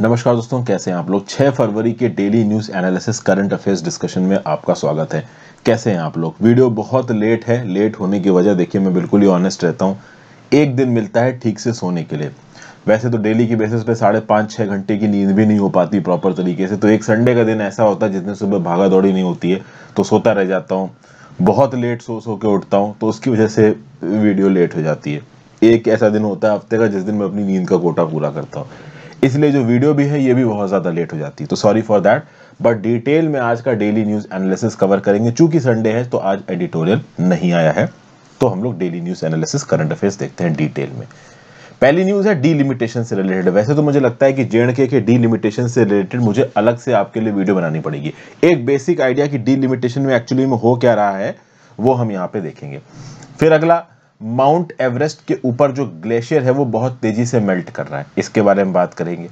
नमस्कार दोस्तों कैसे हैं आप लोग 6 फरवरी के daily news analysis current affairs discussion में आपका स्वागत है कैसे हैं आप लोग वीडियो बहुत लेट है लेट होने की वजह देखिए मैं बिल्कुल ही ऑनेस्ट रहता हूं एक दिन मिलता है ठीक से सोने के लिए वैसे तो डेली की बेसिस पे साढ़े पाँच छः घंटे की नींद भी नहीं हो पाती प्रॉपर तरीके से तो एक संडे का दिन ऐसा होता है जिस दिन सुबह भागा दौड़ी नहीं होती है तो सोता रह जाता हूँ बहुत लेट सो सो के उठता हूँ तो उसकी वजह से वीडियो लेट हो जाती है एक ऐसा दिन होता है हफ्ते का जिस दिन मैं अपनी नींद का कोटा पूरा करता हूँ इसलिए जो वीडियो भी है ये भी बहुत ज़्यादा लेट हो जाती है तो sorry for that but detail में आज का डेली न्यूज़ एनालिसिस कवर करेंगे चूंकि संडे है तो आज एडिटोरियल नहीं आया है तो हम लोग daily news analysis current affairs देखते हैं डिटेल में पहली न्यूज़ है डीलिमिटेशन से रिलेटेड वैसे तो मुझे लगता है कि जे के के डीलिमिटेशन से रिलेटेड मुझे अलग से आपके लिए वीडियो बनानी पड़ेगी एक बेसिक आइडिया कि डीलिमिटेशन में एक्चुअली में हो क्या रहा है वो हम यहाँ पे देखेंगे फिर अगला माउंट एवरेस्ट के ऊपर जो ग्लेशियर है वो बहुत तेजी से मेल्ट कर रहा है इसके बारे में बात करेंगे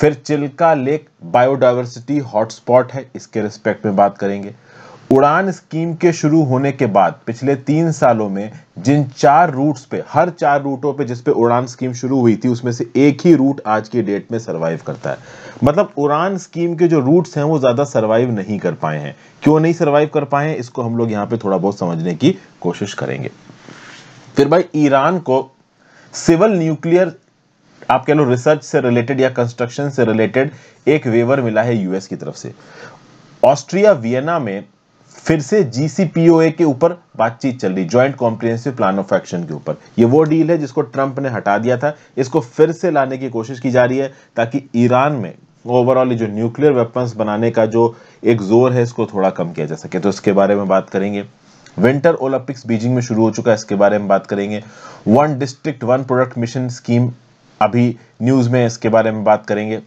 फिर चिल्का लेक बायोडाइवर्सिटी हॉटस्पॉट है इसके रिस्पेक्ट में बात करेंगे उड़ान स्कीम के शुरू होने के बाद पिछले तीन सालों में जिन चार रूट्स पे हर चार रूटों पे जिस पे उड़ान स्कीम शुरू हुई थी उसमें से एक ही रूट आज की डेट में सरवाइव करता है मतलब उड़ान स्कीम के जो रूट्स हैं वो ज़्यादा सरवाइव नहीं कर पाए हैं क्यों नहीं सरवाइव कर पाए हैं इसको हम लोग यहाँ पे थोड़ा बहुत समझने की कोशिश करेंगे फिर भाई ईरान को सिविल न्यूक्लियर आप कह लो रिसर्च से रिलेटेड या कंस्ट्रक्शन से रिलेटेड एक वेवर मिला है यूएस की तरफ से ऑस्ट्रिया वियना में फिर से जीसीपीओए के ऊपर बातचीत चल रही joint comprehensive plan of action के ऊपर ये वो डील है जिसको ट्रंप ने हटा दिया था इसको फिर से लाने की कोशिश की जा रही है ताकि ईरान में ओवरऑल जो न्यूक्लियर वेपन्स बनाने का जो एक जोर है इसको थोड़ा कम किया जा सके तो इसके बारे में बात करेंगे विंटर ओलंपिक्स बीजिंग में शुरू हो चुका है इसके बारे में बात करेंगे one district one product mission scheme अभी न्यूज़ में इसके बारे में बात करेंगे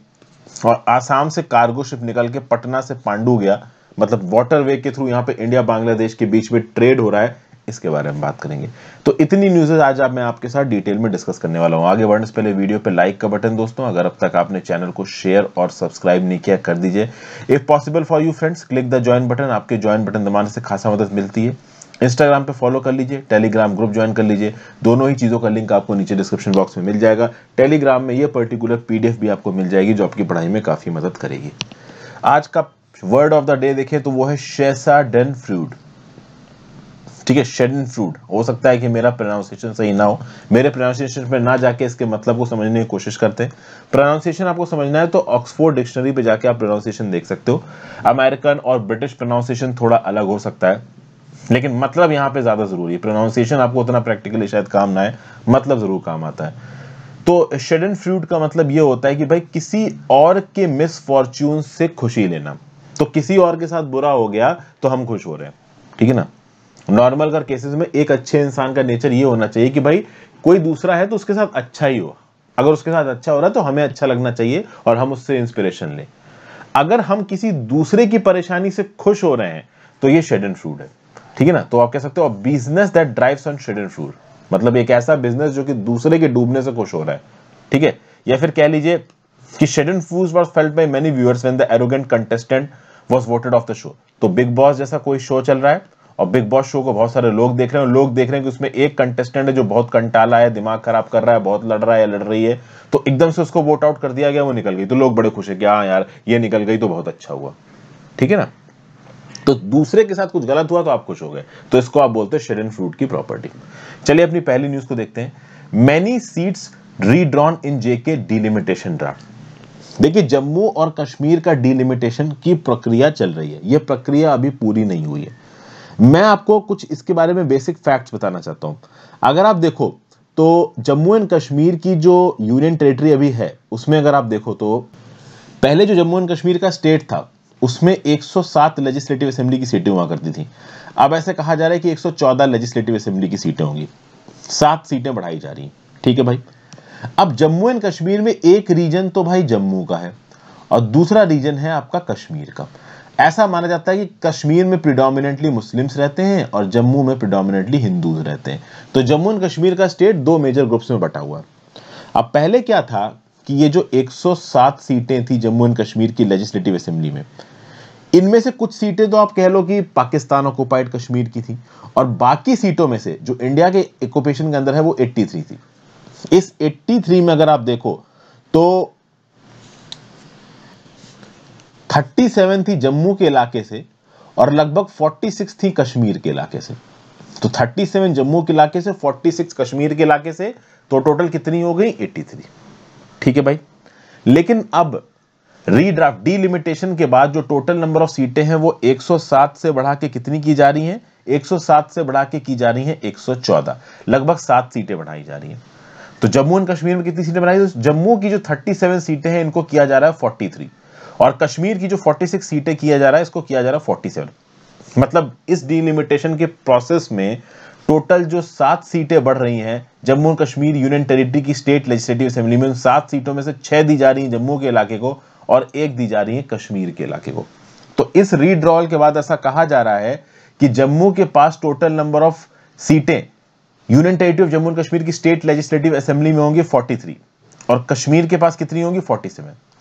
और आसाम से कार्गो शिप निकल के पटना से पांडू गया मतलब वाटर वे के थ्रू यहाँ पे इंडिया बांग्लादेश के बीच में ट्रेड हो रहा है इसके बारे में बात करेंगे तो इतनी न्यूज़ आज आप मैं आपके साथ डिटेल में डिस्कस करने वाला हूँ आगे बढ़ने से पहले वीडियो पे लाइक का बटन दोस्तों अगर अब तक आपने चैनल को शेयर और सब्सक्राइब नहीं किया कर दीजिए if possible for you friends click the join button आपके ज्वाइन बटन दबाने से खासा मदद मिलती है इंस्टाग्राम पे फॉलो कर लीजिए टेलीग्राम ग्रुप ज्वाइन कर लीजिए दोनों ही चीज़ों का लिंक आपको नीचे डिस्क्रिप्शन बॉक्स में मिल जाएगा टेलीग्राम में ये पर्टिकुलर पीडीएफ भी आपको मिल जाएगी जो आपकी पढ़ाई में काफ़ी मदद करेगी आज का वर्ड ऑफ द डे देखें तो वो है शेसा डेन फ्रूड ठीक है शेडन फ्रूड हो सकता है कि मेरा प्रोनाउंसिएशन सही ना हो मेरे प्रोनाउंसिएशन में ना जाके इसके मतलब को समझने की कोशिश करते हैं प्रोनाउंसिएशन आपको समझना है तो ऑक्सफोर्ड डिक्शनरी पे जाके आप प्रोनाउंसिएशन देख सकते हो अमेरिकन और ब्रिटिश प्रोनाउंसिएशन थोड़ा अलग हो सकता है लेकिन मतलब यहाँ पे ज़्यादा ज़रूरी है प्रोनाउंसिएशन आपको उतना प्रैक्टिकली शायद काम ना है मतलब ज़रूर काम आता है तो शेडन फ्रूट का मतलब ये होता है कि भाई किसी और के फॉर्च्यून से खुशी लेना तो किसी और के साथ बुरा हो गया तो हम खुश हो रहे हैं ठीक है ना नॉर्मल कर केसेस में एक अच्छे इंसान का नेचर ये होना चाहिए कि भाई कोई दूसरा है तो उसके साथ अच्छा ही हो अगर उसके साथ अच्छा हो रहा है तो हमें अच्छा लगना चाहिए और हम उससे इंस्पिरेशन लें अगर हम किसी दूसरे की परेशानी से खुश हो रहे हैं तो ये शेडन फ्रूट है ठीक है ना तो आप कह सकते हो business that drives on schadenfreude मतलब एक ऐसा बिजनेस जो कि दूसरे के डूबने से खुश हो रहा है ठीक है या फिर कह लीजिए कि schadenfreude was felt by many viewers when the arrogant contestant was voted off the show तो बिग बॉस जैसा कोई शो चल रहा है और बिग बॉस शो को बहुत सारे लोग देख रहे हैं लोग देख रहे हैं कि उसमें एक कंटेस्टेंट है जो बहुत कंटाला है दिमाग खराब कर रहा है बहुत लड़ रहा है लड़ रही है तो एकदम से उसको वोट आउट कर दिया गया वो निकल गई तो लोग बड़े खुश है कि हाँ यार ये निकल गई तो बहुत अच्छा हुआ ठीक है ना तो दूसरे के साथ कुछ गलत हुआ तो आप खुश हो गए तो इसको आप बोलते हैं शेड फ्रूट की प्रॉपर्टी चलिए अपनी पहली न्यूज को देखते हैं many seats redrawn in JK delimitation draft देखिए जम्मू और कश्मीर का डिलिमिटेशन की प्रक्रिया चल रही है यह प्रक्रिया अभी पूरी नहीं हुई है मैं आपको कुछ इसके बारे में बेसिक फैक्ट्स बताना चाहता हूं अगर आप देखो तो जम्मू एंड कश्मीर की जो यूनियन टेरिटरी अभी है उसमें अगर आप देखो तो पहले जो जम्मू एंड कश्मीर का स्टेट था उसमें 107 लेजिस्लेटिव असेंबली की सीटें हुआ करती थी अब ऐसे कहा जा रहा है कि 114 लेजिस्लेटिव असेंबली की सीटें होंगी सात सीटें बढ़ाई जा रही हैं ठीक है भाई अब जम्मू एंड कश्मीर में एक रीजन तो भाई जम्मू का है और दूसरा रीजन है आपका कश्मीर का ऐसा माना जाता है कि कश्मीर में प्रिडोमिनेंटली मुस्लिम्स रहते हैं और जम्मू में प्रिडोमिनेंटली हिंदूज रहते हैं तो जम्मू एंड कश्मीर का स्टेट दो मेजर ग्रुप्स में बटा हुआ है अब पहले क्या था कि ये जो 107 सीटें थी जम्मू एंड कश्मीर की लेजिस्लेटिव असेंबली में इनमें से कुछ सीटें तो आप कह लो कि पाकिस्तान ऑक्यूपाइड कश्मीर की थी और बाकी सीटों में से जो इंडिया के ऑक्यूपेशन के अंदर है वो 83 थी इस 83 में अगर आप देखो तो 37 थी जम्मू के इलाके से और लगभग 46 थी कश्मीर के इलाके से तो 37 जम्मू के इलाके से 46 कश्मीर के इलाके से तो टोटल कितनी हो गई 83 ठीक है भाई लेकिन अब रीड्राफ्ट डीलिमिटेशन के बाद जो टोटल नंबर ऑफ सीटें हैं वो 107 से बढ़ा के कितनी की जा रही हैं 107 से बढ़ा के की जा रही हैं 114 लगभग सात सीटें बढ़ाई जा रही हैं तो जम्मू एंड कश्मीर में कितनी सीटें बनाई तो जम्मू की जो 37 सीटें हैं इनको किया जा रहा है 43 और कश्मीर की जो 46 सीटें किया जा रहा है इसको किया जा रहा है फोर्टी मतलब इस डीलिमिटेशन के प्रोसेस में टोटल जो सात सीटें बढ़ रही हैं जम्मू कश्मीर यूनियन टेरिटरी की स्टेट लेजिस्लेटिव असेंबली में उन सात सीटों में से छह दी जा रही हैं जम्मू के इलाके को और एक दी जा रही है कश्मीर के इलाके को तो इस रीड्रॉल के बाद ऐसा कहा जा रहा है कि जम्मू के पास टोटल नंबर ऑफ सीटें union territory of Jammu Kashmir की स्टेट लेजिस्लेटिव असेंबली में होंगी फोर्टी और कश्मीर के पास कितनी होगी फोर्टी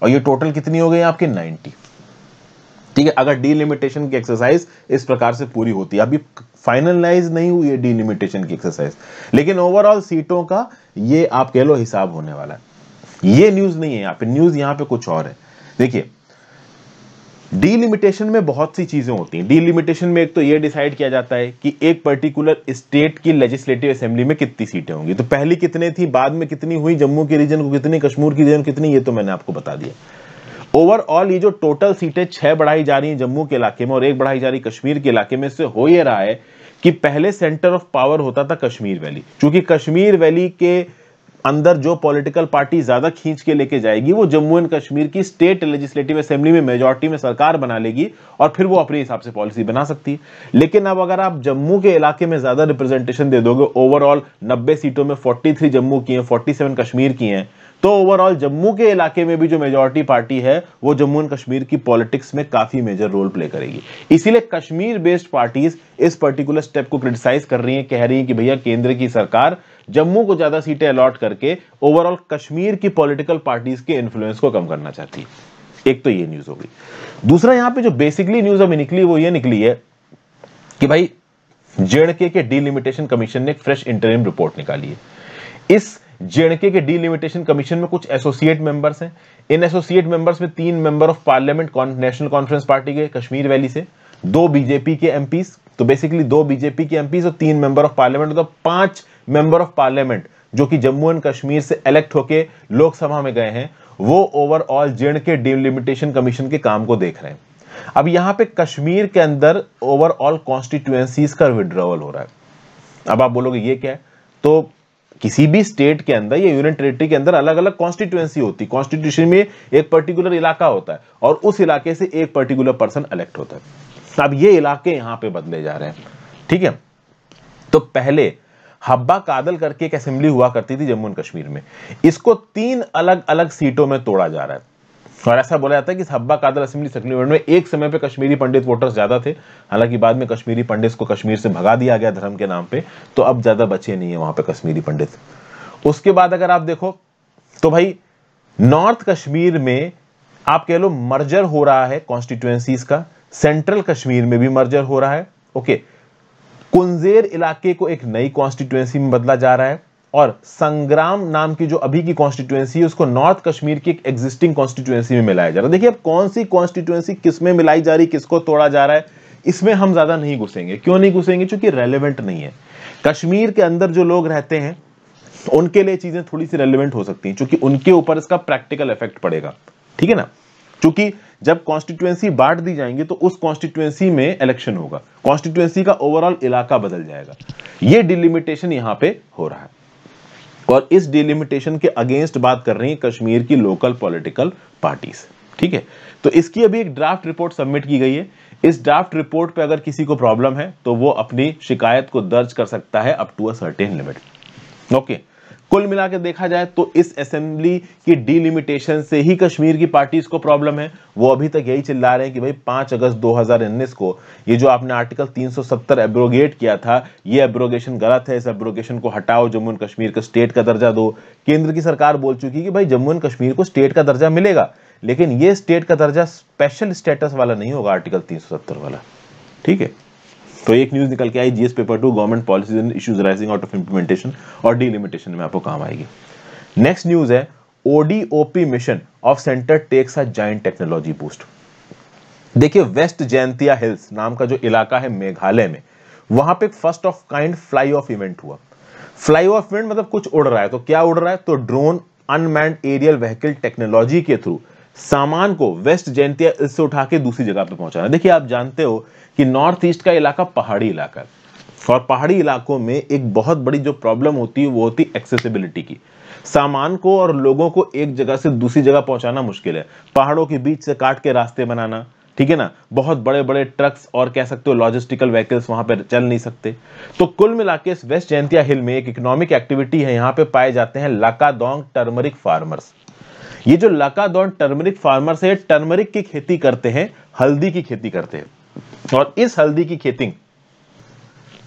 और ये टोटल कितनी हो गई आपके नाइनटी ठीक है अगर डीलिमिटेशन की एक्सरसाइज इस प्रकार से पूरी होती है अभी फाइनलाइज नहीं हुई है डिलिमिटेशन की एक्सरसाइज लेकिन ओवरऑल सीटों का ये आप कह लो हिसाब होने वाला है ये न्यूज नहीं है यहाँ पे न्यूज यहाँ पे कुछ और है देखिए डिलिमिटेशन में बहुत सी चीजें होती हैं डिलिमिटेशन में एक तो ये डिसाइड किया जाता है कि एक पर्टिकुलर स्टेट की लेजिस्लेटिव असेंबली में कितनी सीटें होंगी तो पहली कितने थी बाद में कितनी हुई जम्मू के रीजन को कितनी कश्मीर की रीजन कितनी ये तो मैंने आपको बता दिया ओवरऑल ये जो टोटल सीटें छह बढ़ाई जा रही है जम्मू के इलाके में और एक बढ़ाई जा रही कश्मीर के इलाके में इससे हो यह रहा है कि पहले सेंटर ऑफ पावर होता था कश्मीर वैली क्योंकि कश्मीर वैली के अंदर जो पॉलिटिकल पार्टी ज्यादा खींच के लेके जाएगी वो जम्मू एंड कश्मीर की स्टेट लेजिस्लेटिव असेंबली में मेजोरिटी में सरकार बना लेगी और फिर वो अपने हिसाब से पॉलिसी बना सकती है लेकिन अब अगर आप जम्मू के इलाके में ज्यादा रिप्रेजेंटेशन दे दोगे ओवरऑल 90 सीटों में 43 जम्मू की हैं 47 कश्मीर की हैं तो ओवरऑल जम्मू के इलाके में भी जो मेजोरिटी पार्टी है वो जम्मू एंड कश्मीर की पॉलिटिक्स में काफी मेजर रोल प्ले करेगी इसीलिए कश्मीर बेस्ड पार्टीज इस पर्टिकुलर स्टेप को क्रिटिसाइज कर रही है कह रही हैं कि भैया केंद्र की सरकार जम्मू को ज्यादा सीटें अलॉट करके ओवरऑल कश्मीर की पॉलिटिकल पार्टीज के इन्फ्लुएंस को कम करना चाहती है एक तो ये न्यूज हो गई दूसरा यहां पर जो बेसिकली न्यूज अभी निकली वो ये निकली है कि भाई जेड के डीलिमिटेशन कमीशन ने फ्रेश इंटरिम रिपोर्ट निकाली है इस जेएनके के डीलिमिटेशन कमीशन में कुछ एसोसिएट मेंबर्स हैं इन एसोसिएट मेंबर्स में तीन member of parliament national conference party के कश्मीर वैली से दो बीजेपी के एमपी तो बेसिकली दो बीजेपी के एमपी और तीन मेंबर ऑफ पार्लियामेंट तो पांच मेंबर ऑफ पार्लियामेंट जो कि जम्मू एंड कश्मीर से इलेक्ट होके लोकसभा में गए हैं वो overall J K delimitation commission के काम को देख रहे हैं अब यहां पे कश्मीर के अंदर ओवरऑल कॉन्स्टिट्यूएंसीज का विड्रॉवल हो रहा है अब आप बोलोगे ये क्या है तो किसी भी स्टेट के अंदर या यूनियन टेरिटरी के अंदर अलग अलग कॉन्स्टिट्यूएंसी होती है कॉन्स्टिट्यूशन में एक पर्टिकुलर इलाका होता है और उस इलाके से एक पर्टिकुलर पर्सन इलेक्ट होता है अब ये इलाके यहां पे बदले जा रहे हैं ठीक है तो पहले हब्बा कादल करके एक असेंबली हुआ करती थी जम्मू एंड कश्मीर में इसको तीन अलग अलग सीटों में तोड़ा जा रहा है और ऐसा बोला जाता है कि हब्बा कादर असेंबली सेटलमेंट में एक समय पे कश्मीरी पंडित वोटर्स ज्यादा थे हालांकि बाद में कश्मीरी पंडित को कश्मीर से भगा दिया गया धर्म के नाम पे तो अब ज्यादा बचे नहीं है वहां पे कश्मीरी पंडित उसके बाद अगर आप देखो तो भाई नॉर्थ कश्मीर में आप कह लो मर्जर हो रहा है कॉन्स्टिट्युएंसी का सेंट्रल कश्मीर में भी मर्जर हो रहा है ओके कुंजेर इलाके को एक नई कॉन्स्टिट्युएंसी में बदला जा रहा है और संग्राम नाम की जो अभी की कॉन्स्टिट्यूएंसी है उसको नॉर्थ कश्मीर की एक एग्जिस्टिंग कॉन्स्टिट्यूएंसी में मिलाया जा रहा है देखिए अब कौन सी कॉन्स्टिट्यूएंसी किस में मिलाई जा रही किसको तोड़ा जा रहा है इसमें हम ज़्यादा नहीं घुसेंगे क्यों नहीं घुसेंगे क्योंकि रेलिवेंट नहीं है कश्मीर के अंदर जो लोग रहते हैं उनके लिए चीज़ें थोड़ी सी रेलिवेंट हो सकती हैं क्योंकि उनके ऊपर इसका प्रैक्टिकल इफेक्ट पड़ेगा ठीक है ना क्योंकि जब कॉन्स्टिट्यूएंसी बांट दी जाएंगी तो उस कॉन्स्टिट्यूएंसी में इलेक्शन होगा कॉन्स्टिट्यूएंसी का ओवरऑल इलाका बदल जाएगा यह डिलिमिटेशन यहां पर हो रहा है और इस डिलिमिटेशन के अगेंस्ट बात कर रही है कश्मीर की लोकल पॉलिटिकल पार्टीज ठीक है तो इसकी अभी एक ड्राफ्ट रिपोर्ट सबमिट की गई है इस ड्राफ्ट रिपोर्ट पे अगर किसी को प्रॉब्लम है तो वो अपनी शिकायत को दर्ज कर सकता है up to a certain limit okay कुल के देखा जाए तो इस असेंबली की डिलिमिटेशन से ही कश्मीर की पार्टीज को प्रॉब्लम है वो अभी तक यही चिल्ला रहे हैं कि भाई 5 अगस्त 2019 को ये जो आपने आर्टिकल 370 एब्रोगेट किया था ये एब्रोगेशन गलत है इस एब्रोगेशन को हटाओ जम्मू एंड कश्मीर को स्टेट का दर्जा दो केंद्र की सरकार बोल चुकी है कि भाई जम्मू एंड कश्मीर को स्टेट का दर्जा मिलेगा लेकिन ये स्टेट का दर्जा स्पेशल स्टेटस वाला नहीं होगा आर्टिकल तीन वाला ठीक है तो एक न्यूज़ निकल के आई GS paper two government policies and issues rising out of implementation और डीलिमिटेशन में आपको काम आएगी नेक्स्ट न्यूज़ है ODOP mission of centre takes a joint technology boost देखिए वेस्ट जयंतिया हिल्स नाम का जो इलाका है मेघालय में वहां पे first of kind fly off event हुआ फ्लाई ऑफ इवेंट मतलब कुछ उड़ रहा है तो क्या उड़ रहा है तो drone unmanned aerial vehicle technology के थ्रू सामान को वेस्ट जैनतिया इससे उठा के दूसरी जगह पर पहुंचाना देखिए आप जानते हो कि नॉर्थ ईस्ट का इलाका पहाड़ी इलाका है और पहाड़ी इलाकों में एक बहुत बड़ी जो प्रॉब्लम होती है वो होती है एक्सेसिबिलिटी की सामान को और लोगों को एक जगह से दूसरी जगह पहुंचाना मुश्किल है पहाड़ों के बीच से काट के रास्ते बनाना ठीक है ना बहुत बड़े बड़े ट्रक्स और कह सकते हो लॉजिस्टिकल व्हीकल्स वहां पर चल नहीं सकते तो कुल मिला इस वेस्ट जयंतिया हिल में एक इकोनॉमिक एक्टिविटी है यहाँ पे पाए जाते हैं लाकादोंग टर्मरिक फार्मर्स ये जो लकादौन टर्मरिक फार्मर्स है टर्मरिक की खेती करते हैं हल्दी की खेती करते हैं और इस हल्दी की खेती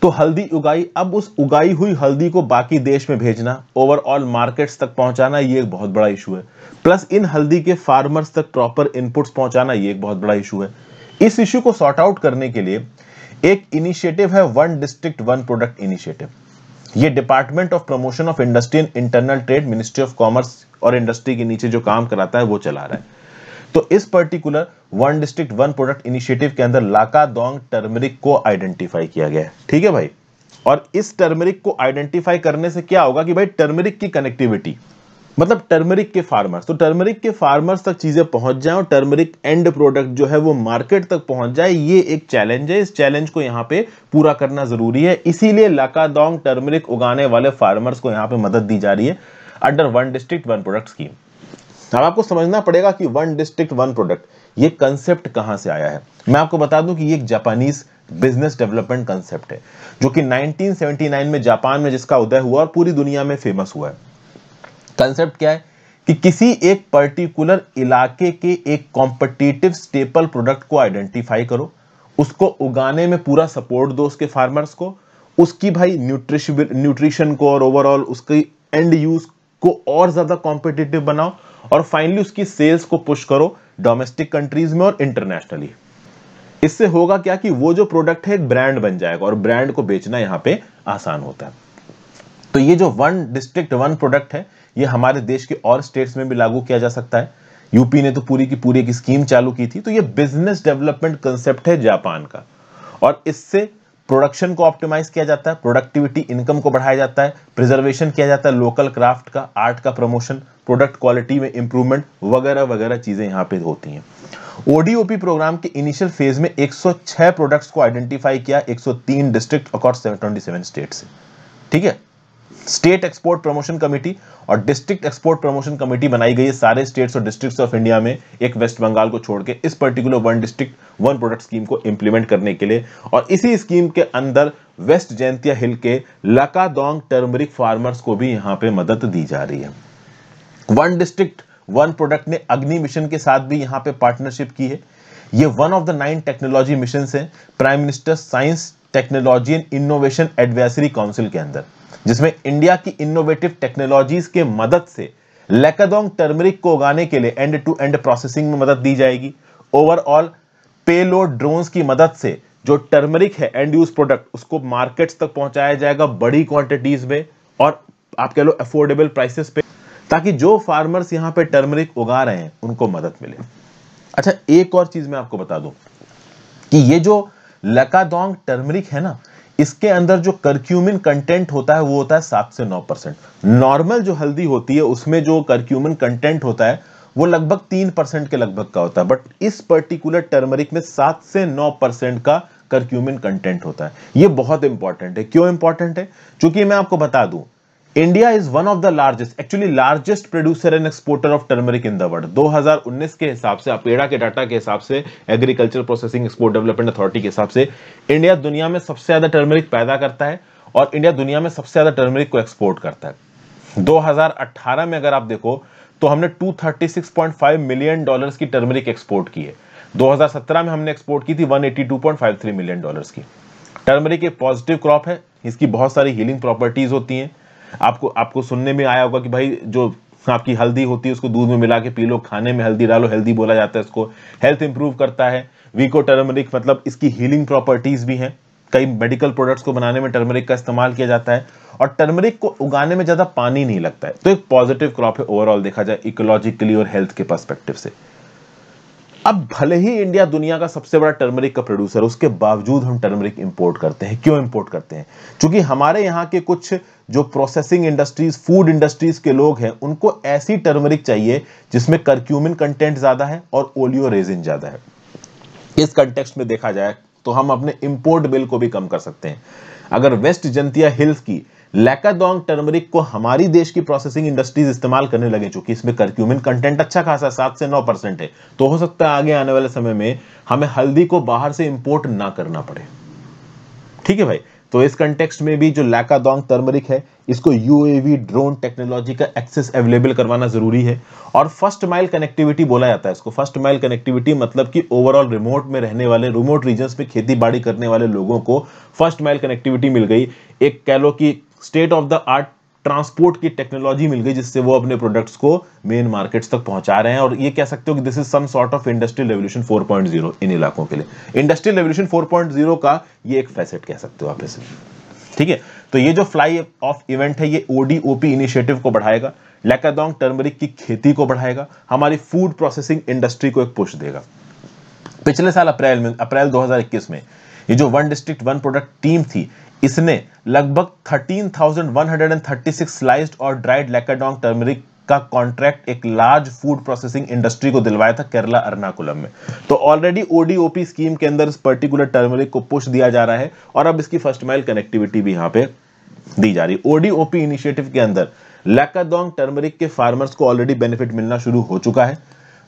तो हल्दी उगाई अब उस उगाई हुई हल्दी को बाकी देश में भेजना ओवरऑल मार्केट्स तक पहुंचाना ये एक बहुत बड़ा इशू है प्लस इन हल्दी के फार्मर्स तक प्रॉपर इनपुट्स पहुंचाना ये एक बहुत बड़ा इशू है इस इशू को सॉर्ट आउट करने के लिए एक इनिशिएटिव है one district one product initiative ये department of promotion of industry and internal trade ministry of commerce और इंडस्ट्री के नीचे जो काम कराता है वो चला रहा है तो इस particular one district one product initiative के अंदर लाका दोंग टर्मरिक को आइडेंटिफाई किया गया है ठीक है भाई और इस टर्मरिक को आइडेंटिफाई करने से क्या होगा कि भाई टर्मरिक की कनेक्टिविटी मतलब टर्मरिक के फार्मर्स तो टर्मरिक के फार्मर्स तक चीज़ें पहुंच जाए और टर्मरिक एंड प्रोडक्ट जो है वो मार्केट तक पहुंच जाए ये एक चैलेंज है इस चैलेंज को यहाँ पे पूरा करना ज़रूरी है इसीलिए लाकादोंग टर्मरिक उगाने वाले फार्मर्स को यहाँ पे मदद दी जा रही है under one district one product scheme अब आपको समझना पड़ेगा कि वन डिस्ट्रिक्ट वन प्रोडक्ट ये कंसेप्ट कहाँ से आया है मैं आपको बता दूं कि ये एक जापानीज बिजनेस डेवलपमेंट कंसेप्ट है जो कि 1979 में जापान में जिसका उदय हुआ और पूरी दुनिया में फेमस हुआ है कंसेप्ट क्या है कि किसी एक पर्टिकुलर इलाके के एक कॉम्पिटिटिव स्टेपल प्रोडक्ट को आइडेंटिफाई करो उसको उगाने में पूरा सपोर्ट दो उसके फार्मर्स को उसकी भाई न्यूट्रिश न्यूट्रिशन को और ओवरऑल उसकी एंड यूज को और ज़्यादा कॉम्पिटिटिव बनाओ और फाइनली उसकी सेल्स को पुश करो डोमेस्टिक कंट्रीज में और इंटरनेशनली इससे होगा क्या कि वो जो प्रोडक्ट है एक ब्रांड बन जाएगा और ब्रांड को बेचना यहाँ पे आसान होता है तो ये जो वन डिस्ट्रिक्ट वन प्रोडक्ट है ये हमारे देश के और स्टेट्स में भी लागू किया जा सकता है यूपी ने तो पूरी की पूरी एक स्कीम चालू की थी तो ये बिजनेस डेवलपमेंट कंसेप्ट है जापान का और इससे प्रोडक्शन को ऑप्टिमाइज किया जाता है प्रोडक्टिविटी इनकम को बढ़ाया जाता है प्रिजर्वेशन किया जाता है लोकल क्राफ्ट का आर्ट का प्रमोशन प्रोडक्ट क्वालिटी में इंप्रूवमेंट वगैरह वगैरह चीजें यहाँ पे होती हैं ओडीओपी प्रोग्राम के इनिशियल फेज में 106 प्रोडक्ट्स को आइडेंटिफाई किया 103 डिस्ट्रिक्ट और ट्वेंटी स्टेट से ठीक है स्टेट एक्सपोर्ट प्रमोशन कमेटी और डिस्ट्रिक्ट एक्सपोर्ट प्रमोशन कमेटी बनाई गई है सारे स्टेट्स और डिस्ट्रिक्ट्स ऑफ इंडिया में एक वेस्ट बंगाल को छोड़ के इस particular one district one product scheme को इंप्लीमेंट करने के लिए और इसी स्कीम के अंदर वेस्ट जयंतिया हिल के लकादोंग टर्मरिक फार्मर्स को भी यहां पर मदद दी जा रही है वन डिस्ट्रिक्ट वन प्रोडक्ट ने अग्नि मिशन के साथ भी यहां पर पार्टनरशिप की है ये one of the nine technology mission है prime minister science technology and innovation advisory council के अंदर जिसमें इंडिया की इनोवेटिव टेक्नोलॉजीज के मदद से लेकदोंग टर्मरिक को उगाने के लिए एंड टू एंड प्रोसेसिंग में मदद दी जाएगी ओवरऑल पेलोड ड्रोन्स की मदद से जो टर्मरिक है एंड यूज प्रोडक्ट उसको मार्केट्स तक पहुंचाया जाएगा बड़ी क्वांटिटीज में और आप कह लो अफोर्डेबल प्राइसेस पे ताकि जो फार्मर्स यहां पे टर्मरिक उगा रहे हैं उनको मदद मिले अच्छा एक और चीज मैं आपको बता दूं कि ये जो लकादोंग टर्मरिक है ना इसके अंदर जो करक्यूमिन कंटेंट होता है वो होता है सात से नौ परसेंट नॉर्मल जो हल्दी होती है उसमें जो करक्यूमिन कंटेंट होता है वो लगभग तीन परसेंट के लगभग का होता है बट इस पर्टिकुलर टर्मरिक में सात से नौ परसेंट का करक्यूमिन कंटेंट होता है ये बहुत इंपॉर्टेंट है क्यों इंपॉर्टेंट है क्योंकि मैं आपको बता दूं India is one of the largest actually largest producer and exporter of turmeric in the world 2019 के हिसाब से अपेड़ा के डाटा के हिसाब से agriculture processing export development authority के हिसाब से इंडिया दुनिया में सबसे ज्यादा टर्मरिक पैदा करता है और इंडिया दुनिया में सबसे ज्यादा टर्मरिक को एक्सपोर्ट करता है 2018 में अगर आप देखो तो हमने 236.5 मिलियन डॉलर्स की टर्मरिक एक्सपोर्ट की है 2017 में हमने एक्सपोर्ट की थी 182.53 मिलियन डॉलर्स की टर्मरिक एक पॉजिटिव क्रॉप है इसकी बहुत सारी हीलिंग प्रॉपर्टीज होती हैं आपको आपको सुनने में आया होगा कि भाई जो आपकी हल्दी होती है उसको दूध में मिला के पी लो खाने में हल्दी डालो हेल्दी बोला जाता है इसको हेल्थ इंप्रूव करता है वीको टर्मरिक मतलब इसकी हीलिंग प्रॉपर्टीज़ भी हैं कई मेडिकल प्रोडक्ट्स को बनाने में टर्मरिक का इस्तेमाल किया जाता है और टर्मरिक को उगाने में ज़्यादा पानी नहीं लगता है तो एक पॉजिटिव क्रॉप है ओवरऑल देखा जाए इकोलॉजिकली और हेल्थ के परस्पेक्टिव से अब भले ही इंडिया दुनिया का सबसे बड़ा टर्मरिक का प्रोड्यूसर उसके बावजूद हम टर्मरिक इंपोर्ट करते हैं क्यों इंपोर्ट करते हैं क्योंकि हमारे यहाँ के कुछ जो प्रोसेसिंग इंडस्ट्रीज फूड इंडस्ट्रीज के लोग हैं उनको ऐसी टर्मरिक चाहिए जिसमें करक्यूमिन कंटेंट ज्यादा है और ओलियो रेजिन ज्यादा है इस कंटेक्स में देखा जाए तो हम अपने इंपोर्ट बिल को भी कम कर सकते हैं अगर वेस्ट जंतिया हिल्स की लैकादोंग टर्मरिक को हमारी देश की प्रोसेसिंग इंडस्ट्रीज इस्तेमाल करने लगे चुकी इसमें करक्यूमिन कंटेंट अच्छा खासा सात से नौ परसेंट है तो हो सकता है आगे आने वाले समय में हमें हल्दी को बाहर से इंपोर्ट ना करना पड़े ठीक है भाई तो इस कंटेक्स्ट में भी जो लैकादोंग टर्मरिक है इसको यूएवी ड्रोन टेक्नोलॉजी का एक्सेस अवेलेबल करवाना जरूरी है और फर्स्ट माइल कनेक्टिविटी बोला जाता है इसको फर्स्ट माइल कनेक्टिविटी मतलब कि ओवरऑल रिमोट में रहने वाले रिमोट रीजन में खेती बाड़ी करने वाले लोगों को फर्स्ट माइल कनेक्टिविटी मिल गई एक कह लो कि state of the art transport की टेक्नोलॉजी मिल गई जिससे वो अपने प्रोडक्ट्स को मेन मार्केट्स तक पहुंचा रहे हैं और ये कह सकते हो कि this is some sort of industrial revolution 4.0 इन इलाकों के लिए इंडस्ट्रियल रेवल्यूशन 4.0 का ये एक फैसेट कह सकते हो आप इसे ठीक है तो ये जो फ्लाई ऑफ इवेंट है ये ओडीओपी इनिशिएटिव को बढ़ाएगा लेकादोंग टर्मरिक की खेती को बढ़ाएगा हमारी फूड प्रोसेसिंग इंडस्ट्री को एक पुष्ट देगा पिछले साल अप्रैल में अप्रैल 2021 में ये जो one district one product team थी इसने लगभग 13,136 स्लाइस्ड और ड्राइड लैकाडोंग टर्मरिक का कॉन्ट्रैक्ट एक लार्ज फूड प्रोसेसिंग इंडस्ट्री को दिलवाया था केरला अर्नाकुलम में तो ऑलरेडी ओडीओपी स्कीम के अंदर इस पर्टिकुलर टर्मरिक को पुश दिया जा रहा है और अब इसकी फर्स्ट माइल कनेक्टिविटी भी यहां पे दी जा रही है ओडीओपी इनिशिएटिव के अंदर लेकाडोंग टर्मरिक के फार्मर्स को ऑलरेडी बेनिफिट मिलना शुरू हो चुका है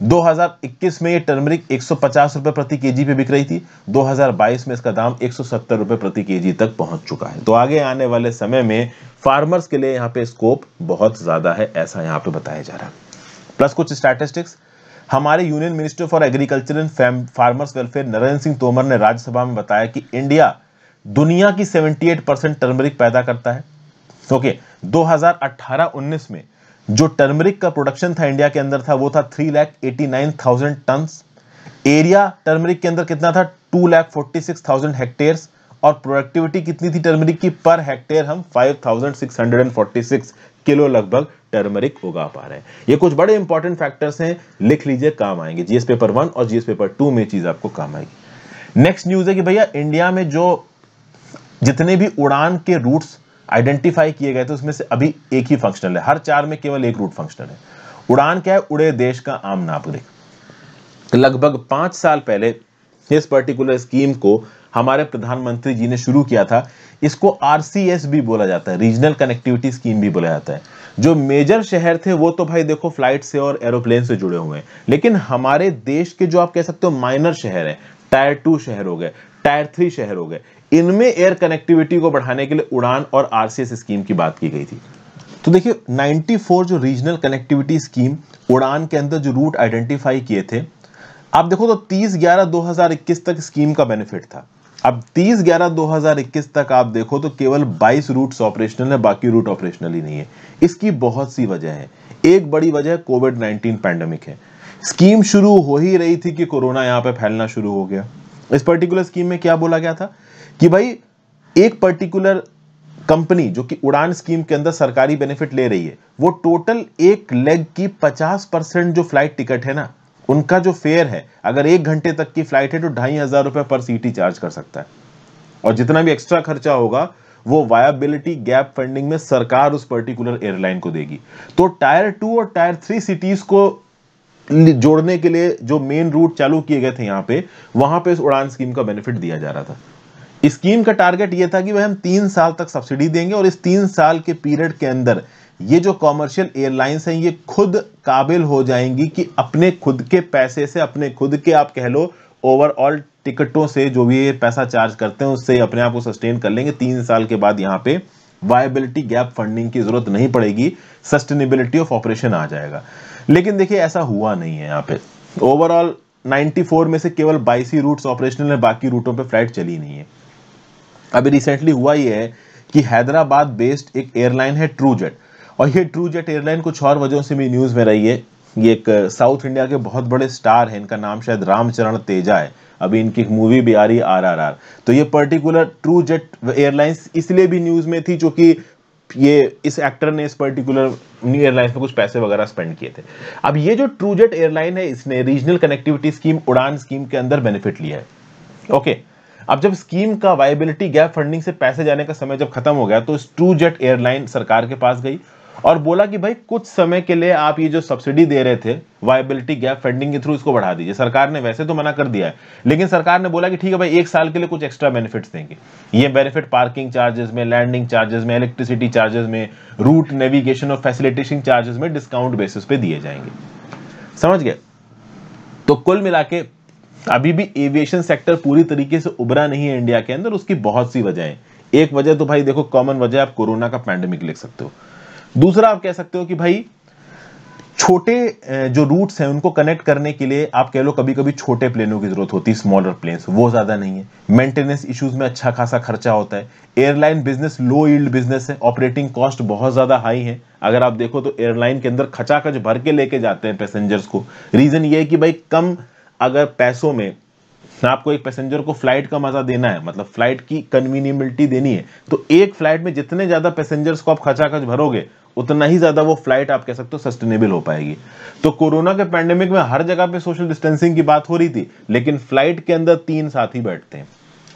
2021 में ये टर्मरिक एक रुपए प्रति केजी पे बिक रही थी 2022 में इसका दाम एक रुपए प्रति केजी तक पहुंच चुका है तो आगे आने वाले समय में फार्मर्स के लिए यहाँ पे स्कोप बहुत ज्यादा है ऐसा यहाँ पे बताया जा रहा है प्लस कुछ स्टैटिस्टिक्स हमारे union minister for agriculture and farmers welfare Narendra Singh Tomar ने राज्यसभा में बताया कि इंडिया दुनिया की सेवेंटी परसेंट टर्मरिक पैदा करता है ओके दो हजार में जो टर्मरिक का प्रोडक्शन था इंडिया के अंदर था वो था three lakh eighty nine thousand ton area turmeric के अंदर कितना था two lakh forty six thousand hectare और प्रोडक्टिविटी कितनी थी टर्मरिक की पर हेक्टेयर हम five thousand six hundred and forty six kilo लगभग टर्मरिक उगा पा रहे हैं ये कुछ बड़े इंपॉर्टेंट फैक्टर्स हैं लिख लीजिए काम आएंगे जीएस पेपर वन और जीएस पेपर टू में चीज आपको काम आएगी नेक्स्ट न्यूज है कि भैया इंडिया में जो जितने भी उड़ान के रूट्स आइडेंटिफाई किए गए थे उसमें से अभी एक ही फंक्शनल है हर चार में केवल एक रूट फंक्शनल है उड़ान क्या है उड़े देश का आम नागरिक लगभग पांच साल पहले इस पर्टिकुलर स्कीम को हमारे प्रधानमंत्री जी ने शुरू किया था इसको आरसीएस भी बोला जाता है रीजनल कनेक्टिविटी स्कीम भी बोला जाता है जो मेजर शहर थे वो तो भाई देखो फ्लाइट से और एरोप्लेन से जुड़े हुए हैं लेकिन हमारे देश के जो आप कह सकते हो माइनर शहर है टायर टू शहर हो गए टायर थ्री शहर हो गए इनमें एयर कनेक्टिविटी को बढ़ाने के लिए उड़ान और आरसीएस स्कीम की बात की गई थी तो देखिए 94 जो रीजनल कनेक्टिविटी स्कीम उड़ान के अंदर जो रूट आइडेंटिफाई किए थे आप देखो तो 30 ग्यारह 2021 तक स्कीम का बेनिफिट था अब 30 ग्यारह 2021 तक आप देखो तो केवल 22 रूट्स ऑपरेशनल है बाकी रूट ऑपरेशनल ही नहीं है इसकी बहुत सी वजह है एक बड़ी वजह कोविड 19 पैंडेमिक है स्कीम शुरू हो ही रही थी कि कोरोना यहाँ पे फैलना शुरू हो गया इस पर्टिकुलर स्कीम में क्या बोला गया था कि भाई एक पर्टिकुलर कंपनी जो कि उड़ान स्कीम के अंदर सरकारी बेनिफिट ले रही है वो टोटल एक लेग की 50 परसेंट जो फ्लाइट टिकट है ना उनका जो फेयर है अगर एक घंटे तक की फ्लाइट है तो ढाई हजार रुपये पर सीट ही चार्ज कर सकता है और जितना भी एक्स्ट्रा खर्चा होगा वो वायबिलिटी गैप फंडिंग में सरकार उस पर्टिकुलर एयरलाइन को देगी तो टायर टू और टायर थ्री सिटीज को जोड़ने के लिए जो मेन रूट चालू किए गए थे यहां पे वहां पे इस उड़ान स्कीम का बेनिफिट दिया जा रहा था स्कीम का टारगेट ये था कि वह हम तीन साल तक सब्सिडी देंगे और इस तीन साल के पीरियड के अंदर ये जो कॉमर्शियल एयरलाइंस हैं ये खुद काबिल हो जाएंगी कि अपने खुद के पैसे से अपने खुद के आप कह लो ओवरऑल टिकटों से जो भी पैसा चार्ज करते हैं उससे अपने आप को सस्टेन कर लेंगे तीन साल के बाद यहाँ पे वायबिलिटी गैप फंडिंग की जरूरत नहीं पड़ेगी सस्टेनेबिलिटी ऑफ ऑपरेशन आ जाएगा लेकिन देखिए ऐसा हुआ नहीं है यहाँ पे ओवरऑल 94 में से केवल 22 ही रूट्स ऑपरेशनल है बाकी रूटों पे फ्लाइट चली नहीं है अभी रिसेंटली हुआ ही है कि हैदराबाद बेस्ड एक एयरलाइन है ट्रू जेट और ये ट्रू जेट एयरलाइन कुछ और वजहों से भी न्यूज़ में रही है ये एक साउथ uh, इंडिया के बहुत बड़े स्टार हैं इनका नाम शायद रामचरण तेजा है अभी इनकी एक मूवी भी आ रही आर आर आर तो ये पर्टिकुलर ट्रू जेट एयरलाइंस इसलिए भी न्यूज़ में थी कि ये इस एक्टर ने इस पर्टिकुलर न्यू एयरलाइंस में कुछ पैसे वगैरह स्पेंड किए थे अब ये जो ट्रूजेट एयरलाइन है इसने regional connectivity scheme UDAN scheme के अंदर बेनिफिट लिया है ओके okay. अब जब स्कीम का वायबिलिटी गैप फंडिंग से पैसे जाने का समय जब खत्म हो गया तो टू जेट एयरलाइन सरकार के पास गई और बोला कि भाई कुछ समय के लिए आप ये जो सब्सिडी दे रहे थे वायबिलिटी गैप फंडिंग के थ्रू इसको बढ़ा दीजिए सरकार ने वैसे तो मना कर दिया है लेकिन सरकार ने बोला कि ठीक है भाई एक साल के लिए कुछ एक्स्ट्रा बेनिफिट्स देंगे ये बेनिफिट पार्किंग चार्जेस में लैंडिंग चार्जेस में इलेक्ट्रिसिटी चार्जेस में रूट नेविगेशन और फैसिलिटेशन चार्जेस में डिस्काउंट बेसिस पे दिए जाएंगे समझ गए तो कुल मिला अभी भी एविएशन सेक्टर पूरी तरीके से उभरा नहीं है इंडिया के अंदर उसकी बहुत सी वजह एक वजह तो भाई देखो कॉमन वजह आप कोरोना का पैंडेमिक लिख सकते हो दूसरा आप कह सकते हो कि भाई छोटे जो रूट्स हैं उनको कनेक्ट करने के लिए आप कह लो कभी कभी छोटे प्लेनों की जरूरत होती है स्मॉलर प्लेन्स वो ज़्यादा नहीं है मेंटेनेंस इश्यूज में अच्छा खासा खर्चा होता है airline business low yield business है ऑपरेटिंग कॉस्ट बहुत ज़्यादा हाई है अगर आप देखो तो एयरलाइन के अंदर खचाखच भर के लेके जाते हैं पैसेंजर्स को रीज़न ये है कि भाई कम अगर पैसों में आपको एक पैसेंजर को फ्लाइट का मजा देना है मतलब फ्लाइट की कन्वीनियबिलिटी देनी है तो एक फ्लाइट में जितने ज्यादा पैसेंजर्स को आप खचा खच भरोगे उतना ही ज्यादा वो फ्लाइट आप कह सकते हो सस्टेनेबल हो पाएगी तो कोरोना के पैंडेमिक में हर जगह पे सोशल डिस्टेंसिंग की बात हो रही थी लेकिन फ्लाइट के अंदर तीन साथी बैठते हैं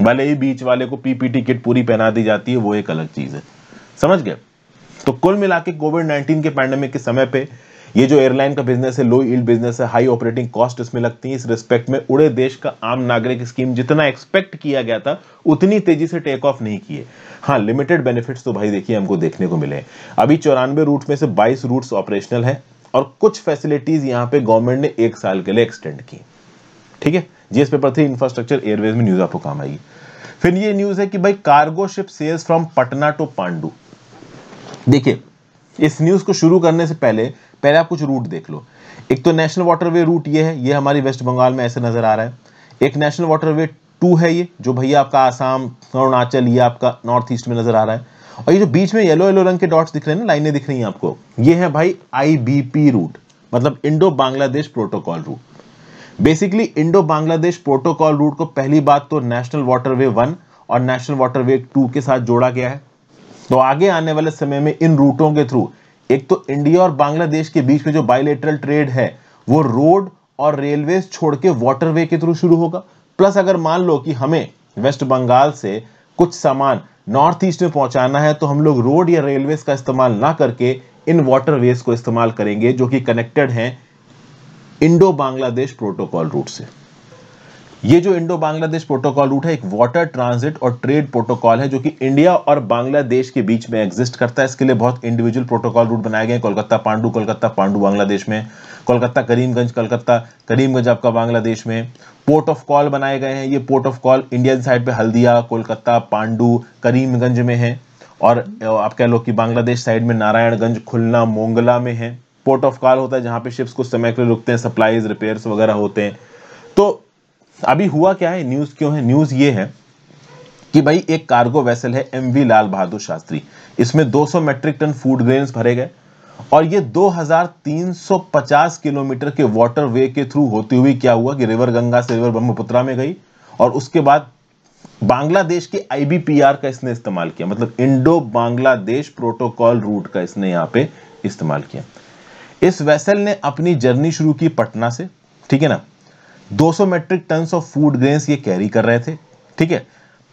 भले ही बीच वाले को पीपीटी किट पूरी पहना दी जाती है वो एक अलग चीज है समझ गए तो कुल मिला के कोविड नाइन्टीन के पैंडेमिक के समय पर ये जो एयरलाइन का बिजनेस है लो ईल्ड बिजनेस है हाई ऑपरेटिंग कॉस्ट इसमें लगती है इस रिस्पेक्ट में उड़े देश का आम नागरिक स्कीम जितना एक्सपेक्ट किया गया था उतनी तेजी से टेक ऑफ नहीं किए हाँ लिमिटेड बेनिफिट्स तो भाई देखिए हमको देखने को मिले अभी चौरानवे रूट में से बाईस रूट्स ऑपरेशनल है और कुछ फैसिलिटीज यहाँ पे गवर्नमेंट ने एक साल के लिए एक्सटेंड की ठीक है जिस पेपर थी इंफ्रास्ट्रक्चर एयरवेज में न्यूज आपको काम आई फिर ये न्यूज है कि भाई cargo ship sails from Patna to Pandu देखिए इस न्यूज को शुरू करने से पहले पहले आप कुछ रूट देख लो एक तो नेशनल वाटरवे रूट ये है ये हमारी वेस्ट बंगाल में ऐसे नज़र आ रहा है एक नेशनल वाटरवे टू है ये जो भैया आपका आसाम अरुणाचल ये आपका नॉर्थ ईस्ट में नज़र आ रहा है और ये जो बीच में येलो येलो रंग के डॉट्स दिख रहे हैं ना लाइनें दिख रही हैं आपको ये है भाई आईबीपी रूट मतलब Indo Bangladesh protocol route basically Indo Bangladesh protocol route को पहली बात तो नेशनल वाटरवे वन और नेशनल वाटरवे टू के साथ जोड़ा गया है तो आगे आने वाले समय में इन रूटों के थ्रू एक तो इंडिया और बांग्लादेश के बीच में जो बायोलेटरल ट्रेड है वो रोड और रेलवे छोड़ के वाटरवे के थ्रू शुरू होगा प्लस अगर मान लो कि हमें वेस्ट बंगाल से कुछ सामान नॉर्थ ईस्ट में पहुंचाना है तो हम लोग रोड या रेलवे का इस्तेमाल ना करके इन वाटरवेज को इस्तेमाल करेंगे जो कि कनेक्टेड हैं इंडो बांग्लादेश प्रोटोकॉल रूट से ये जो इंडो बांग्लादेश प्रोटोकॉल रूट है एक वाटर ट्रांजिट और ट्रेड प्रोटोकॉल है जो कि इंडिया और बांग्लादेश के बीच में एग्जिस्ट करता है इसके लिए बहुत इंडिविजुअल प्रोटोकॉल रूट बनाए गए हैं कोलकाता पांडू कोलकाता पांडू बांग्लादेश में कोलकाता करीमगंज कोलकाता करीमगंज आपका बांग्लादेश में पोर्ट ऑफ कॉल बनाए गए हैं ये port of call Indian side पे हल्दिया कोलकाता पांडू करीमगंज में है और आप कह लो कि बांग्लादेश साइड में नारायणगंज खुलना मोंगला में है पोर्ट ऑफ कॉल होता है जहाँ पे शिप्स कुछ समय के लिए रुकते हैं सप्लाईज रिपेयर्स वगैरह होते हैं तो अभी हुआ क्या है न्यूज क्यों है न्यूज ये है कि भाई एक कार्गो वेसल है एम वी लाल बहादुर शास्त्री इसमें 200 मेट्रिक टन फूड ग्रेन्स भरे गए और ये 2350 किलोमीटर के वाटर वे के थ्रू होती हुई क्या हुआ कि रिवर गंगा से रिवर ब्रह्मपुत्रा में गई और उसके बाद बांग्लादेश के आईबीपीआर का इसने इस्तेमाल किया मतलब इंडो बांग्लादेश प्रोटोकॉल रूट का इसने यहां पे इस्तेमाल किया इस वेसल ने अपनी जर्नी शुरू की पटना से ठीक है ना 200 metric ton of food grains ये कैरी कर रहे थे ठीक है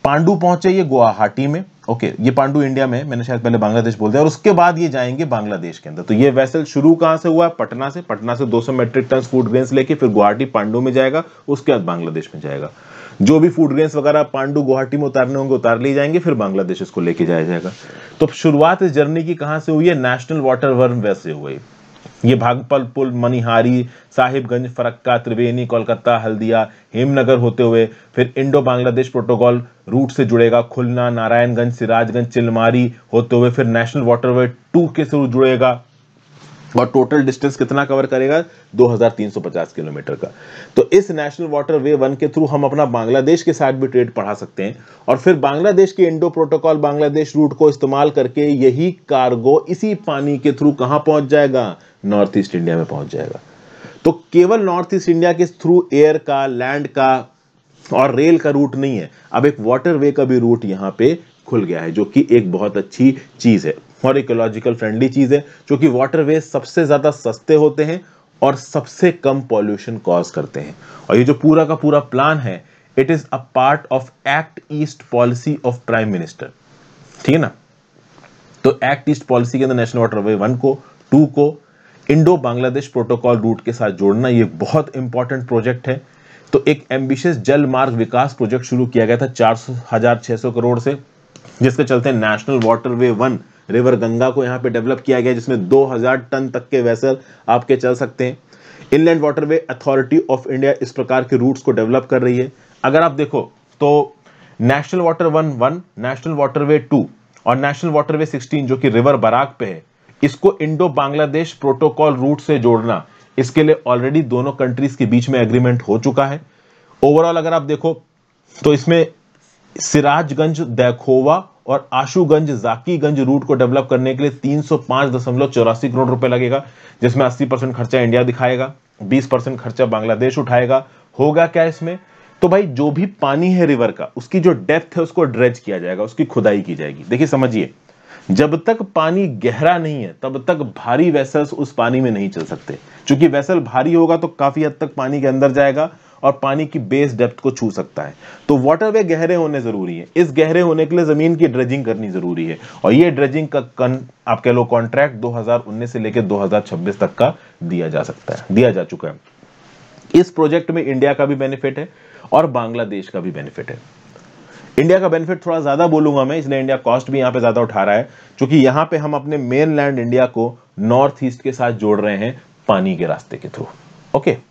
पांडू पहुंचे ये गुवाहाटी में ओके ये पांडू इंडिया में मैंने शायद पहले बांग्लादेश बोल दिया और उसके बाद ये जाएंगे बांग्लादेश के अंदर तो ये वैसल शुरू कहां से हुआ है पटना से पटना से 200 मेट्रिक टन फूड ग्रेन्स लेके फिर गुवाहाटी पांडू में जाएगा उसके बाद बांग्लादेश में जाएगा जो भी फूड ग्रेन्स वगैरह पांडू गुवाहाटी में उतारने होंगे उतार लिए जाएंगे फिर बांग्लादेश इसको लेके जाया जाएगा तो शुरुआत इस जर्नी की कहां से हुई है नेशनल वाटर वर्म वैसे हुई ये भागपल पुल मनिहारी साहिबगंज फरक्का त्रिवेणी कोलकाता हल्दिया हेमनगर होते हुए फिर इंडो बांग्लादेश प्रोटोकॉल रूट से जुड़ेगा खुलना नारायणगंज सिराजगंज चिलमारी होते हुए फिर नेशनल वाटरवे टू के थ्रू जुड़ेगा और टोटल डिस्टेंस कितना कवर करेगा 2350 किलोमीटर का तो इस नेशनल वाटर वे वन के थ्रू हम अपना बांग्लादेश के साथ भी ट्रेड पढ़ा सकते हैं और फिर बांग्लादेश के इंडो प्रोटोकॉल बांग्लादेश रूट को इस्तेमाल करके यही कार्गो इसी पानी के थ्रू कहाँ पहुंच जाएगा नॉर्थ ईस्ट इंडिया में पहुंच जाएगा तो केवल नॉर्थ ईस्ट इंडिया के थ्रू एयर का लैंड का और रेल का रूट नहीं है अब एक वाटर वे का भी रूट यहाँ पे खुल गया है जो कि एक बहुत अच्छी चीज़ है और इकोलॉजिकल फ्रेंडली चीज़ है क्योंकि वाटरवे सबसे ज़्यादा सस्ते होते हैं और सबसे कम पॉल्यूशन कॉज करते हैं और ये जो पूरा का पूरा प्लान है it is a part of act east policy of prime minister ठीक है ना तो एक्ट ईस्ट पॉलिसी के अंदर नेशनल वाटरवे वन को टू को इंडो बांग्लादेश प्रोटोकॉल रूट के साथ जोड़ना ये बहुत इंपॉर्टेंट प्रोजेक्ट है तो एक एम्बिशियस जल मार्ग विकास प्रोजेक्ट शुरू किया गया था चार हजार सौ करोड़ से जिसके चलते national waterway one river Ganga को यहाँ पे डेवलप किया गया जिसमें 2000 टन तक के वैसल आपके चल सकते हैं inland waterway authority of India इस प्रकार के रूट्स को डेवलप कर रही है अगर आप देखो तो national water one one national waterway two और नेशनल वाटरवे सिक्सटीन जो कि रिवर बराक पे है इसको इंडो बांग्लादेश प्रोटोकॉल रूट से जोड़ना इसके लिए ऑलरेडी दोनों कंट्रीज के बीच में एग्रीमेंट हो चुका है ओवरऑल अगर आप देखो तो इसमें सिराजगंज दैखोवा और आशुगंज जाकीगंज रूट को डेवलप करने के लिए तीन करोड़ रुपए लगेगा जिसमें 80 परसेंट खर्चा इंडिया दिखाएगा 20 परसेंट खर्चा बांग्लादेश उठाएगा होगा क्या इसमें तो भाई जो भी पानी है रिवर का उसकी जो डेप्थ है उसको ड्रेज किया जाएगा उसकी खुदाई की जाएगी देखिए समझिए जब तक पानी गहरा नहीं है तब तक भारी वेसल्स उस पानी में नहीं चल सकते क्योंकि वेसल भारी होगा तो काफी हद तक पानी के अंदर जाएगा और पानी की बेस डेप्थ को छू सकता है तो वाटर वे गहरे होने ज़रूरी है इस गहरे होने के लिए ज़मीन की ड्रेजिंग करनी ज़रूरी है और ये ड्रेजिंग का कन आप कह लो कॉन्ट्रैक्ट 2019 से लेकर 2026 तक का दिया जा सकता है दिया जा चुका है इस प्रोजेक्ट में इंडिया का भी बेनिफिट है और बांग्लादेश का भी बेनिफिट है इंडिया का बेनिफिट थोड़ा ज़्यादा बोलूंगा मैं इसलिए इंडिया कॉस्ट भी यहां पे ज़्यादा उठा रहा है क्योंकि यहां पे हम अपने मेन लैंड इंडिया को नॉर्थ ईस्ट के साथ जोड़ रहे हैं पानी के रास्ते के through okay okay?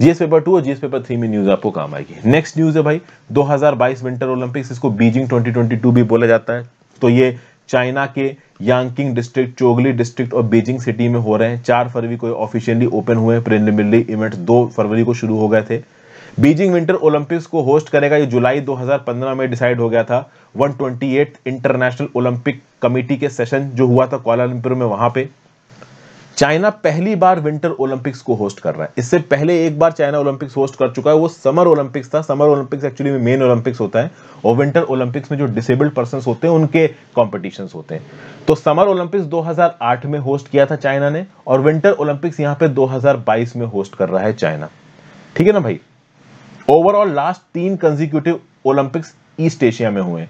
GS paper two और जीएस पेपर थ्री में न्यूज आपको काम आएगी नेक्स्ट न्यूज है भाई 2022 विंटर ओलंपिक्स इसको बीजिंग 2022 भी बोला जाता है तो ये चाइना के यांकिंग डिस्ट्रिक्ट चोगली डिस्ट्रिक्ट और बीजिंग सिटी में हो रहे हैं चार फरवरी को ऑफिशियली ओपन हुए प्रिलिमिनरी इवेंट दो फरवरी को शुरू हो गए थे बीजिंग विंटर ओलंपिक्स को होस्ट करेगा ये जुलाई 2015 में डिसाइड हो गया था 128 इंटरनेशनल ओलंपिक कमेटी के सेशन जो हुआ था क्वालिपुर में वहां पे चाइना पहली बार विंटर ओलंपिक्स को होस्ट कर रहा है इससे पहले एक बार चाइना ओलंपिक्स होस्ट कर चुका है वो समर ओलंपिक्स था समर ओलंपिक्स एक्चुअली में मेन ओलंपिक्स होता है और विंटर ओलंपिक्स में जो डिसेबल्ड पर्सन होते हैं उनके कॉम्पिटिशन होते हैं तो समर ओलंपिक्स 2008 में होस्ट किया था चाइना ने और विंटर ओलंपिक्स यहाँ पे दो में होस्ट कर रहा है चाइना ठीक है ना भाई ओवरऑल लास्ट तीन कंजीक्यूटिव ओलंपिक्स ईस्ट एशिया में हुए हैं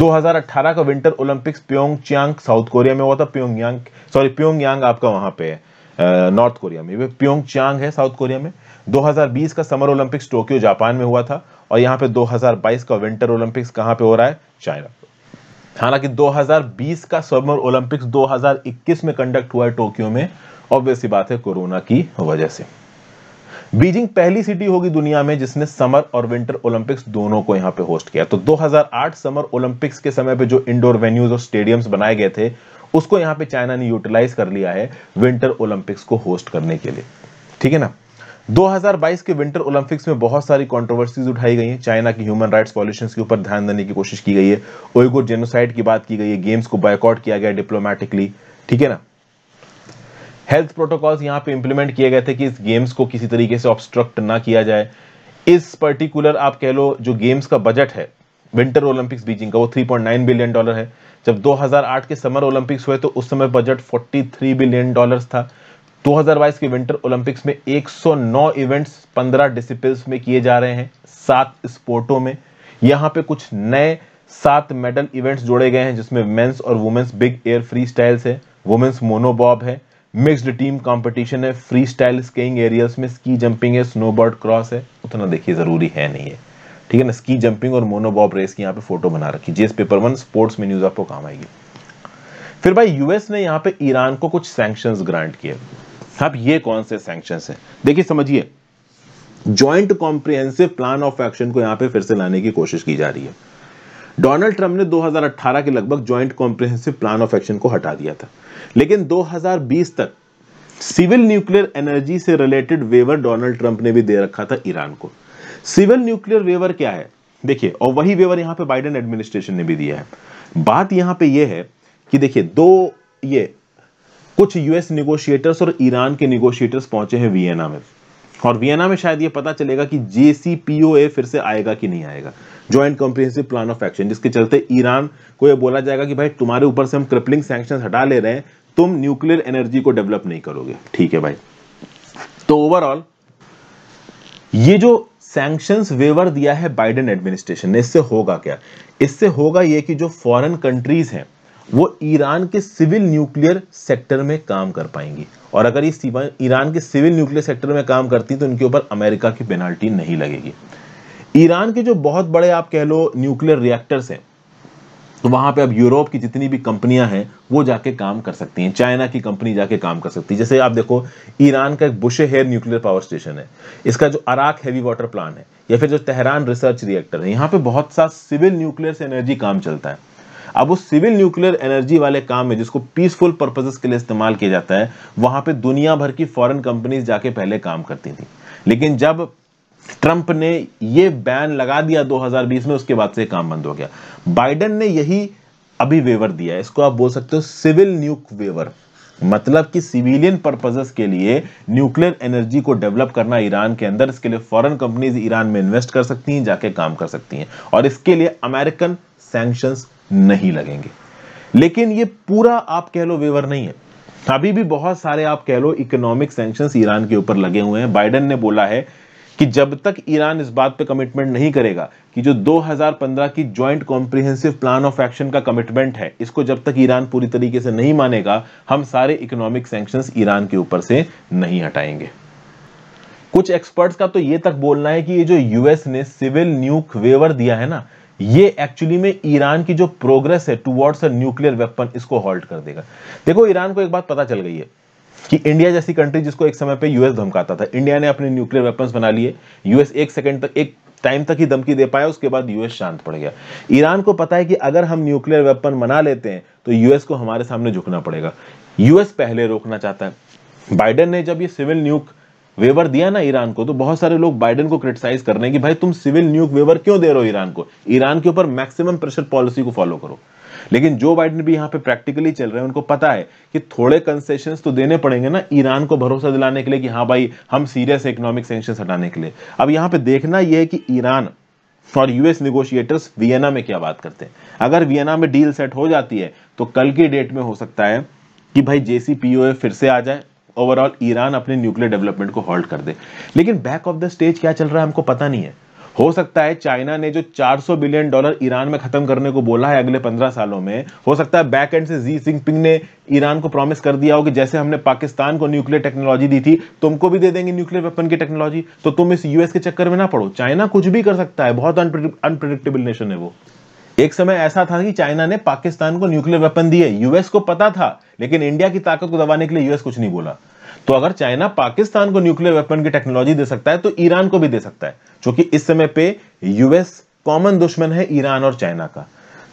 2018 का winter Olympics Pyongyang South Korea में हुआ था प्योंग सॉरी यांग आपका वहां पे है नॉर्थ कोरिया में प्योंग च्यांग है साउथ कोरिया में 2020 का समर ओलंपिक्स टोक्यो जापान में हुआ था और यहाँ पे 2022 का विंटर ओलंपिक्स कहाँ पे हो रहा है चाइना हालांकि 2020 का समर ओलंपिक्स 2021 में कंडक्ट हुआ है टोक्यो में ऑब्वियसली बात है कोरोना की वजह से बीजिंग पहली सिटी होगी दुनिया में जिसने समर और विंटर ओलंपिक्स दोनों को यहाँ पे होस्ट किया तो 2008 समर ओलंपिक्स के समय पे जो इंडोर वेन्यूज और स्टेडियम्स बनाए गए थे उसको यहाँ पे चाइना ने यूटिलाइज कर लिया है विंटर ओलंपिक्स को होस्ट करने के लिए ठीक है ना 2022 के विंटर ओलंपिक्स में बहुत सारी कंट्रोवर्सीज उठाई गई हैं चाइना की ह्यूमन राइट्स पॉल्यूशन के ऊपर ध्यान देने की कोशिश की गई है ओइगो जेनोसाइड की बात की गई है गेम्स को बायकॉट किया गया डिप्लोमेटिकली ठीक है ना हेल्थ प्रोटोकॉल्स यहाँ पे इम्प्लीमेंट किए गए थे कि इस गेम्स को किसी तरीके से ऑब्स्ट्रक्ट ना किया जाए इस पर्टिकुलर आप कह लो जो गेम्स का बजट है विंटर ओलंपिक्स बीजिंग का वो 3.9 बिलियन डॉलर है जब 2008 के समर ओलंपिक्स हुए तो उस समय बजट 43 बिलियन डॉलर्स था 2022 के विंटर ओलंपिक्स में 109 इवेंट्स 15 डिसिप्लिन में किए जा रहे हैं सात स्पोर्टों में यहाँ पे कुछ नए सात मेडल इवेंट्स जोड़े गए हैं जिसमें मेन्स और women's big air freestyles है वुमेन्स मोनोबॉब है मिक्सड टीम कंपटीशन है फ्री स्टाइल स्कीइंग एरियल्स में स्की जंपिंग है स्नोबोर्ड क्रॉस है उतना देखिए ज़रूरी है नहीं है ठीक है ना स्की जंपिंग और मोनोबॉब रेस की यहाँ पे फोटो बना रखी जीएस पेपर वन स्पोर्ट्स में न्यूज़ आपको काम आएगी फिर भाई यूएस ने यहाँ पे ईरान को कुछ सैंक्शन ग्रांट किए अब ये कौन से सैंक्शन है देखिए समझिए joint comprehensive plan of action को यहाँ पे फिर से लाने की कोशिश की जा रही है डोनाल्ड ट्रंप ने 2018 के लगभग joint comprehensive plan of action को हटा दिया था लेकिन 2020 तक सिविल न्यूक्लियर एनर्जी से रिलेटेड वेवर डोनाल्ड ट्रंप ने भी दे रखा था ईरान को सिविल न्यूक्लियर वेवर क्या है देखिए और वही वेवर यहां पे बाइडेन एडमिनिस्ट्रेशन ने भी दिया है बात यहां पे यह है कि देखिए दो ये कुछ यूएस निगोशिएटर्स और ईरान के निगोशिएटर्स पहुंचे हैं वियना में और वियना में शायद ये पता चलेगा कि जेसीपीओ फिर से आएगा कि नहीं आएगा joint comprehensive plan of action जिसके चलते ईरान को यह बोला जाएगा कि भाई तुम्हारे ऊपर से हम क्रिपलिंग सैंक्शन हटा ले रहे हैं तुम न्यूक्लियर एनर्जी को डेवलप नहीं करोगे ठीक है भाई तो ओवरऑल ये जो सैंक्शंस वेवर दिया है बाइडेन एडमिनिस्ट्रेशन ने इससे होगा क्या इससे होगा ये कि जो फॉरेन कंट्रीज हैं वो ईरान के सिविल न्यूक्लियर सेक्टर में काम कर पाएंगी और अगर ये ईरान के सिविल न्यूक्लियर सेक्टर में काम करती तो इनके ऊपर अमेरिका की पेनाल्टी नहीं लगेगी ईरान के जो बहुत बड़े आप कह लो न्यूक्लियर रिएक्टर्स हैं तो वहां पे अब यूरोप की जितनी भी कंपनियां हैं वो जाके काम कर सकती हैं चाइना की कंपनी जाके काम कर सकती है जैसे आप देखो ईरान का एक Bushehr nuclear power station है इसका जो अराक हैवी वाटर प्लांट है या फिर जो तेहरान रिसर्च रिएक्टर है यहाँ पे बहुत सा सिविल न्यूक्लियर से एनर्जी काम चलता है अब उस सिविल न्यूक्लियर एनर्जी वाले काम में जिसको पीसफुल पर्पजेस के लिए इस्तेमाल किया जाता है वहां पर दुनिया भर की फॉरन कंपनीज जाके पहले काम करती थी लेकिन जब ट्रंप ने यह बैन लगा दिया 2020 में उसके बाद से काम बंद हो गया बाइडन ने यही अभी वेवर दिया इसको आप बोल सकते हो सिविल न्यूक वेवर मतलब कि सिविलियन पर्पजेस के लिए न्यूक्लियर एनर्जी को डेवलप करना ईरान के अंदर इसके लिए फॉरेन कंपनीज ईरान में इन्वेस्ट कर सकती हैं जाके काम कर सकती हैं और इसके लिए अमेरिकन सैंक्शन नहीं लगेंगे लेकिन ये पूरा आप कह लो वेवर नहीं है अभी भी बहुत सारे आप कह लो इकोनॉमिक सेंक्शन ईरान के ऊपर लगे हुए हैं बाइडन ने बोला है कि जब तक ईरान इस बात पे कमिटमेंट नहीं करेगा कि जो 2015 की joint comprehensive plan of action का कमिटमेंट है इसको जब तक ईरान पूरी तरीके से नहीं मानेगा हम सारे इकोनॉमिक सेंक्शन ईरान के ऊपर से नहीं हटाएंगे कुछ एक्सपर्ट्स का तो ये तक बोलना है कि ये जो यूएस ने सिविल न्यूक वेवर दिया है ना ये एक्चुअली में ईरान की जो प्रोग्रेस है टुवर्ड्स अ न्यूक्लियर वेपन इसको हॉल्ट कर देगा देखो ईरान को एक बात पता चल गई है कि इंडिया जैसी कंट्री जिसको एक समय पे यूएस धमकाता था इंडिया ने अपने न्यूक्लियर वेपन्स बना लिए यूएस एक सेकंड तक एक टाइम तक ही धमकी दे पाया उसके बाद यूएस शांत पड़ गया ईरान को पता है कि अगर हम न्यूक्लियर वेपन बना लेते हैं तो यूएस को हमारे सामने झुकना पड़ेगा यूएस पहले रोकना चाहता है बाइडन ने जब ये सिविल न्यूक वेवर दिया ना ईरान को तो बहुत सारे लोग बाइडन को क्रिटिसाइज कर रहे हैं कि भाई तुम सिविल न्यूक वेवर क्यों दे रहे हो ईरान को ईरान के ऊपर मैक्सिमम प्रेशर पॉलिसी को फॉलो करो लेकिन जो बाइडन भी यहाँ पे प्रैक्टिकली चल रहे हैं उनको पता है कि थोड़े कंसेशन तो देने पड़ेंगे ना ईरान को भरोसा दिलाने के लिए कि हाँ भाई हम सीरियस इकोनॉमिक सेंशन हटाने के लिए अब यहां पर देखना यह है कि ईरान और यूएस निगोशिएटर्स वियना में क्या बात करते हैं अगर वियना में डील सेट हो जाती है तो कल की डेट में हो सकता है कि भाई जेसीपीओए फिर से आ जाए ओवरऑल ईरान अपने न्यूक्लियर डेवलपमेंट को हॉल्ट कर दे लेकिन बैक ऑफ द स्टेज क्या चल रहा है हमको पता नहीं है हो सकता है चाइना ने जो 400 बिलियन डॉलर ईरान में खत्म करने को बोला है अगले 15 सालों में हो सकता है बैक एंड से जी सिंहपिंग ने ईरान को प्रॉमिस कर दिया हो कि जैसे हमने पाकिस्तान को न्यूक्लियर टेक्नोलॉजी दी थी तुमको भी दे देंगे न्यूक्लियर वेपन की टेक्नोलॉजी तो तुम इस यूएस के चक्कर में ना पड़ो चाइना कुछ भी कर सकता है बहुत अनप्रडिक्टेबल नेशन है वो एक समय ऐसा था कि चाइना ने पाकिस्तान को न्यूक्लियर वेपन दिए यूएस को पता था लेकिन इंडिया की ताकत को दबाने के लिए यूएस कुछ नहीं बोला तो अगर चाइना पाकिस्तान को न्यूक्लियर वेपन की टेक्नोलॉजी दे सकता है तो ईरान को भी दे सकता है क्योंकि इस समय पे यूएस कॉमन दुश्मन है ईरान और चाइना का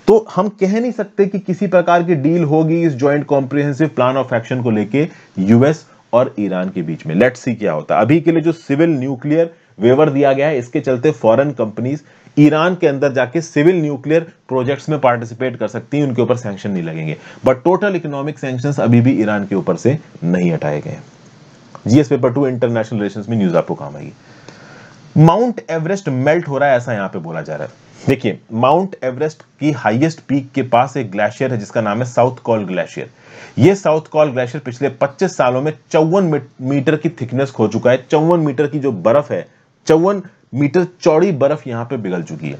तो हम कह नहीं सकते कि किसी प्रकार की डील होगी इस joint comprehensive plan of action को लेके यूएस और ईरान के बीच में लेट सी क्या होता है अभी के लिए जो सिविल न्यूक्लियर वेवर दिया गया है इसके चलते फॉरेन कंपनीज ईरान के अंदर जाके सिविल न्यूक्लियर प्रोजेक्ट्स में पार्टिसिपेट कर सकती हैं उनके ऊपर सैंक्शन नहीं लगेंगे बट टोटल इकोनॉमिक सैंक्शन अभी भी ईरान के ऊपर से नहीं हटाए गए GS paper two international relation में न्यूज आपको काम आएगी माउंट एवरेस्ट मेल्ट हो रहा है ऐसा यहां पे बोला जा रहा है देखिए माउंट एवरेस्ट की हाईएस्ट पीक के पास एक ग्लेशियर है जिसका नाम है साउथ कॉल ग्लेशियर ये साउथ कॉल ग्लेशियर पिछले 25 सालों में चौवन मीटर की थिकनेस खो चुका है चौवन मीटर की जो बर्फ है चौवन मीटर चौड़ी बर्फ यहां पे पिघल चुकी है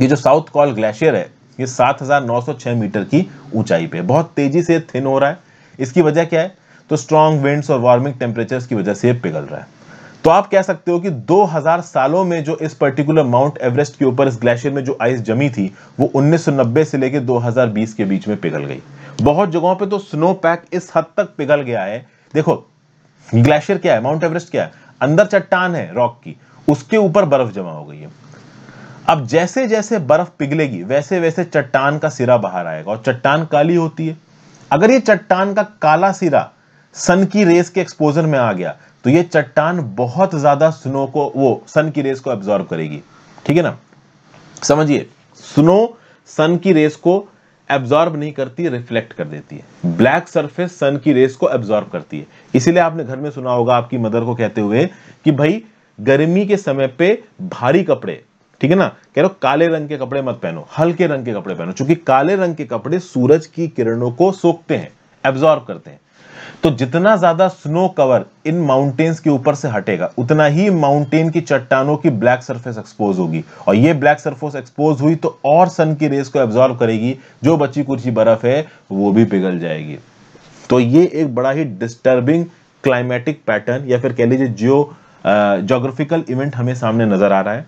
ये जो साउथ कॉल ग्लेशियर है ये 7,906 मीटर की ऊंचाई पे बहुत तेजी से थिन हो रहा है इसकी वजह क्या है तो स्ट्रॉन्ग विंड्स और वार्मिंग टेम्परेचर की वजह से पिघल रहा है तो आप कह सकते हो कि 2000 सालों में जो इस पर्टिकुलर माउंट एवरेस्ट के ऊपर इस ग्लेशियर में जो आइस जमी थी वो 1990 से लेकर 2020 के बीच में पिघल गई बहुत जगहों पे तो स्नो पैक इस हद तक पिघल गया है देखो ग्लेशियर क्या है माउंट एवरेस्ट क्या है अंदर चट्टान है रॉक की उसके ऊपर बर्फ जमा हो गई है अब जैसे जैसे बर्फ पिघलेगी वैसे वैसे चट्टान का सिरा बाहर आएगा और चट्टान काली होती है अगर ये चट्टान का काला सिरा सन की रेस के एक्सपोजर में आ गया तो ये चट्टान बहुत ज्यादा स्नो को वो सन की रेस को एब्जॉर्व करेगी ठीक है ना समझिए स्नो सन की रेस को एब्जॉर्ब नहीं करती रिफ्लेक्ट कर देती है ब्लैक सरफेस सन की रेस को एब्जॉर्ब करती है इसीलिए आपने घर में सुना होगा आपकी मदर को कहते हुए कि भाई गर्मी के समय पे भारी कपड़े ठीक है ना कह रहे काले रंग के कपड़े मत पहनो हल्के रंग के कपड़े पहनो क्योंकि काले रंग के कपड़े सूरज की किरणों को सोखते हैं एब्जॉर्ब करते हैं तो जितना ज्यादा स्नो कवर इन माउंटेन्स के ऊपर से हटेगा उतना ही माउंटेन की चट्टानों की ब्लैक सरफेस एक्सपोज होगी और ये ब्लैक सरफेस एक्सपोज हुई तो और सन की रेस को एब्जॉर्व करेगी जो बची कुर्सी बर्फ है वो भी पिघल जाएगी तो ये एक बड़ा ही डिस्टर्बिंग क्लाइमेटिक पैटर्न या फिर कह लीजिए जियो जोग्राफिकल इवेंट हमें सामने नजर आ रहा है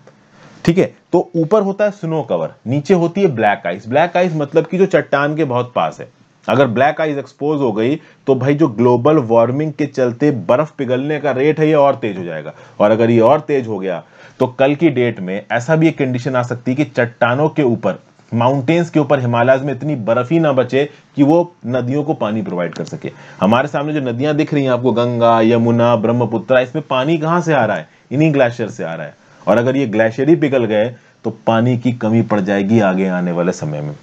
ठीक है तो ऊपर होता है स्नो कवर नीचे होती है ब्लैक आइस ब्लैक आइस मतलब कि जो चट्टान के बहुत पास है अगर ब्लैक आइज एक्सपोज हो गई तो भाई जो ग्लोबल वार्मिंग के चलते बर्फ पिघलने का रेट है ये और तेज हो जाएगा और अगर ये और तेज हो गया तो कल की डेट में ऐसा भी एक कंडीशन आ सकती है कि चट्टानों के ऊपर माउंटेन्स के ऊपर हिमालयस में इतनी बर्फ ही ना बचे कि वो नदियों को पानी प्रोवाइड कर सके हमारे सामने जो नदियां दिख रही हैं आपको गंगा यमुना ब्रह्मपुत्र इसमें पानी कहाँ से आ रहा है इन्हीं ग्लेशियर से आ रहा है और अगर ये ग्लेशियर ही पिघल गए तो पानी की कमी पड़ जाएगी आगे आने वाले समय में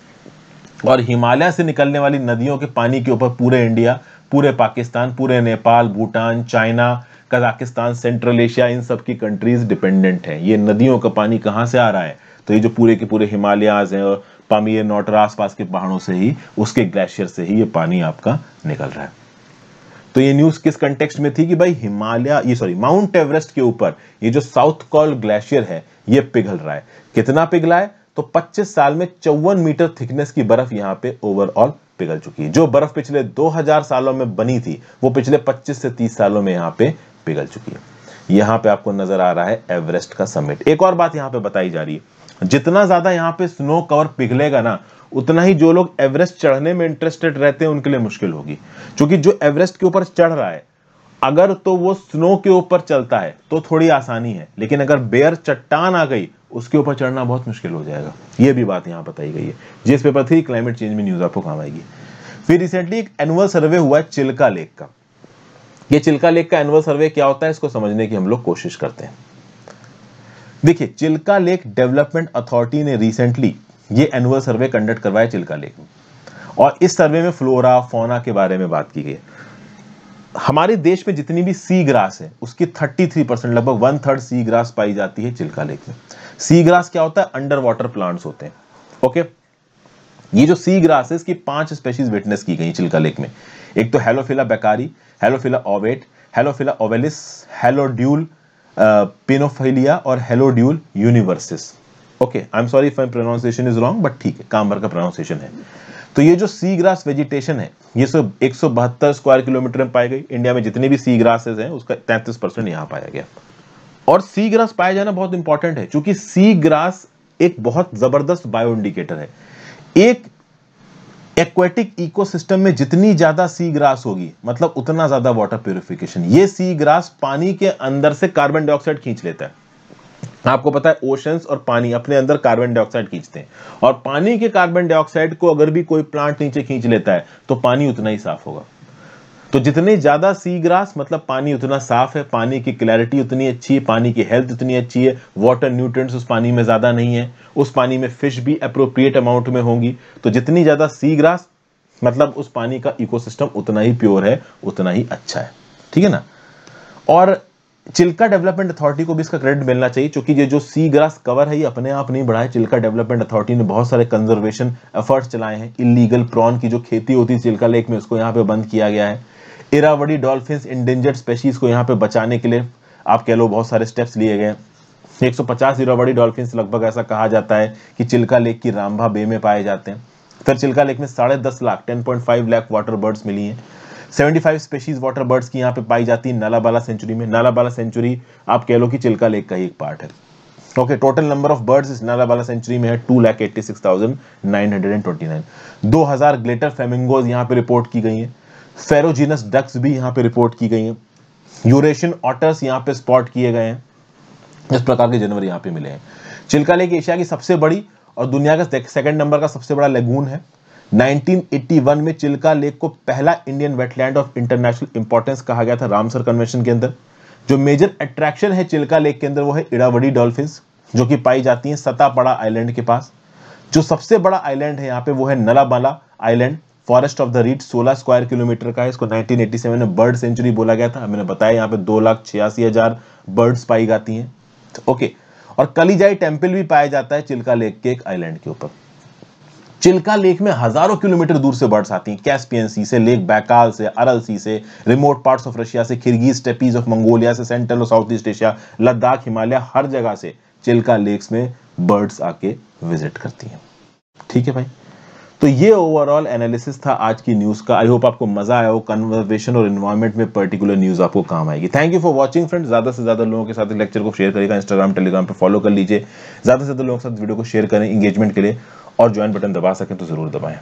और हिमालय से निकलने वाली नदियों के पानी के ऊपर पूरे इंडिया पूरे पाकिस्तान पूरे Nepal Bhutan China Kazakhstan Central Asia इन सब की कंट्रीज डिपेंडेंट हैं ये नदियों का पानी कहाँ से आ रहा है तो ये जो पूरे के पूरे हिमालयाज हैं और पामीर नोटर आसपास के पहाड़ों से ही उसके ग्लेशियर से ही ये पानी आपका निकल रहा है तो ये न्यूज किस कंटेक्स्ट में थी कि भाई हिमालय ये सॉरी माउंट एवरेस्ट के ऊपर ये जो साउथ कॉल ग्लेशियर है ये पिघल रहा है कितना पिघला है तो 25 साल में चौवन मीटर थिकनेस की बर्फ यहां पे ओवरऑल पिघल चुकी है जो बर्फ पिछले 2000 सालों में बनी थी वो पिछले 25 से 30 सालों में यहां पे पिघल चुकी है यहां पे आपको नजर आ रहा है एवरेस्ट का समिट एक और बात यहां पे बताई जा रही है जितना ज्यादा यहां पे स्नो कवर पिघलेगा ना उतना ही जो लोग एवरेस्ट चढ़ने में इंटरेस्टेड रहते हैं उनके लिए मुश्किल होगी क्योंकि जो एवरेस्ट के ऊपर चढ़ रहा है अगर तो वो स्नो के ऊपर चलता है तो थोड़ी आसानी है लेकिन अगर बेयर चट्टान आ गई उसके ऊपर चढ़ना बहुत मुश्किल हो जाएगा ये भी बात यहाँ बताई गई है जिस पेपर थ्री क्लाइमेट चेंज में न्यूज़ आपको काम आएगी फिर रिसेंटली एक एनुअल सर्वे हुआ है चिल्का लेक का ये चिल्का लेक का एनुअल सर्वे क्या होता है इसको समझने की हम लोग कोशिश करते हैं देखिए चिल्का लेक डेवलपमेंट अथॉरिटी ने रिसेंटली ये एनुअल सर्वे कंडक्ट करवाया चिल्का लेक में और इस सर्वे में फ्लोरा फोना के बारे में बात की गई हमारे देश में जितनी भी सी ग्रास है उसकी 33 परसेंट लगभग वन थर्ड सी ग्रास पाई जाती है चिल्का लेक में सी ग्रास क्या होता है अंडर वाटर प्लांट्स होते हैं ओके ये जो सी ग्रास है इसकी पांच स्पेशीज विटनेस की गई चिल्का लेक में एक तो हेलोफिला बेकारी हेलोफिला ओवेट हेलोफिला ओवेलिस हेलोड्यूल पिनोफिलिया और halodule uninervis okay I am sorry for pronunciation is wrong but ठीक है काम भर का प्रोनाउंसिएशन है तो ये जो सी ग्रास वेजिटेशन है ये सब एक स्क्वायर किलोमीटर में पाई गई इंडिया में जितनी भी सी ग्रासेस हैं उसका तैंतीस परसेंट यहाँ पाया गया और सी ग्रास पाया जाना बहुत इंपॉर्टेंट है क्योंकि सी ग्रास एक बहुत जबरदस्त बायो इंडिकेटर है एक एक्वेटिक इकोसिस्टम में जितनी ज्यादा सी ग्रास होगी मतलब उतना ज्यादा वाटर प्योरिफिकेशन ये सी ग्रास पानी के अंदर से कार्बन डाइऑक्साइड खींच लेता है आपको पता है ओशंस और पानी अपने अंदर कार्बन डाइऑक्साइड खींचते हैं और पानी के कार्बन डाइऑक्साइड को अगर भी कोई प्लांट नीचे खींच लेता है तो पानी उतना ही साफ होगा तो जितने ज़्यादा सी ग्रास मतलब पानी उतना साफ है पानी की क्लैरिटी उतनी अच्छी है पानी की हेल्थ उतनी अच्छी है वाटर न्यूट्रेंट्स उस पानी में ज़्यादा नहीं है उस पानी में फिश भी अप्रोप्रिएट अमाउंट में होंगी तो जितनी ज़्यादा सी ग्रास मतलब उस पानी का इकोसिस्टम उतना ही प्योर है उतना ही अच्छा है ठीक है ना और चिल्का डेवलपमेंट अथॉरिटी को भी इसका क्रेडिट मिलना चाहिए क्योंकि ये जो सी ग्रास कवर है ये अपने आप नहीं बढ़ा है चिल्का डेवलपमेंट अथॉरिटी ने बहुत सारे कंजर्वेशन एफर्ट्स चलाए हैं इलीगल प्रॉन की जो खेती होती है चिल्का लेक में उसको यहाँ पे बंद किया गया है इरावड़ी डॉल्फिन इंडेंजर्ड स्पेशीज को यहाँ पे बचाने के लिए आप कह लो बहुत सारे स्टेप्स लिए गए 150 इरावड़ी डॉल्फिन लगभग ऐसा कहा जाता है कि चिल्का लेक की रामभा बे में पाए जाते हैं फिर चिल्का लेक में साढ़े दस lakh 10.5 point lakh water birds मिली हैं 75 स्पेशीज वाटर बर्ड्स की यहाँ पे पाई जाती है नालाबाला सेंचुरी में नालाबाला सेंचुरी आप कह लो कि चिल्का लेक का ही एक पार्ट है okay total number of birds इस नालाबाला सेंचुरी में है two lakh eighty six thousand nine hundred and twenty nine दो हजार ग्लेटर फेमिंगोज यहाँ पे रिपोर्ट की गई है फेरोजीनस डक्स भी यहाँ पे रिपोर्ट की गई हैं यूरेशियन ऑटर्स यहाँ पे स्पॉट किए गए हैं इस प्रकार के जानवर यहाँ पे मिले हैं चिल्का लेक एशिया की सबसे बड़ी और दुनिया का सेकंड नंबर का सबसे बड़ा लेगून है 1981 में चिल्का लेक को पहला Indian wetland of international importance कहा गया था रामसर कन्वेंशन के अंदर जो मेजर अट्रैक्शन है चिल्का लेक के अंदर वो है इड़ावड़ी डॉल्फिन जो कि पाई जाती है सतापड़ा आइलैंड के पास जो सबसे बड़ा आइलैंड है यहाँ पे वो है Nalabana island forest of the reed 16 square kilometre का है इसको 1987 में बर्ड सेंचुरी बोला गया था मैंने बताया यहाँ पे दो लाख छियासी हजार बर्ड्स पाई जाती हैं तो ओके और कलीजाई टेम्पल भी पाया जाता है चिल्का लेक के एक आइलैंड के ऊपर चिल्का लेक में हजारों किलोमीटर दूर से बर्ड्स आती हैं कैस्पियन सी से लेक बैकाल से अरल सी से रिमोट पार्ट्स ऑफ रशिया से खिरगी स्टेपीज ऑफ मंगोलिया से सेंट्रल और south east Asia Ladakh Himalaya हर जगह से चिल्का लेक्स में बर्ड्स आके विजिट करती हैं ठीक है भाई तो ये ओवरऑल एनालिसिस था आज की न्यूज़ का आई होप आपको मजा आया हो कन्वर्वेशन और इन्वायरमेंट में पर्टिकुलर न्यूज़ आपको काम आएगी thank you for watching friends ज़्यादा से ज़्यादा लोगों के साथ लेक्चर को शेयर करेगा इंस्टाग्राम टेलीग्राम पर फॉलो कर लीजिए ज़्यादा से ज़्यादा लोगों के साथ वीडियो को शेयर करें इंगेजमेंट के लिए और ज्वाइन बटन दबा सकें तो ज़रूर दबाएं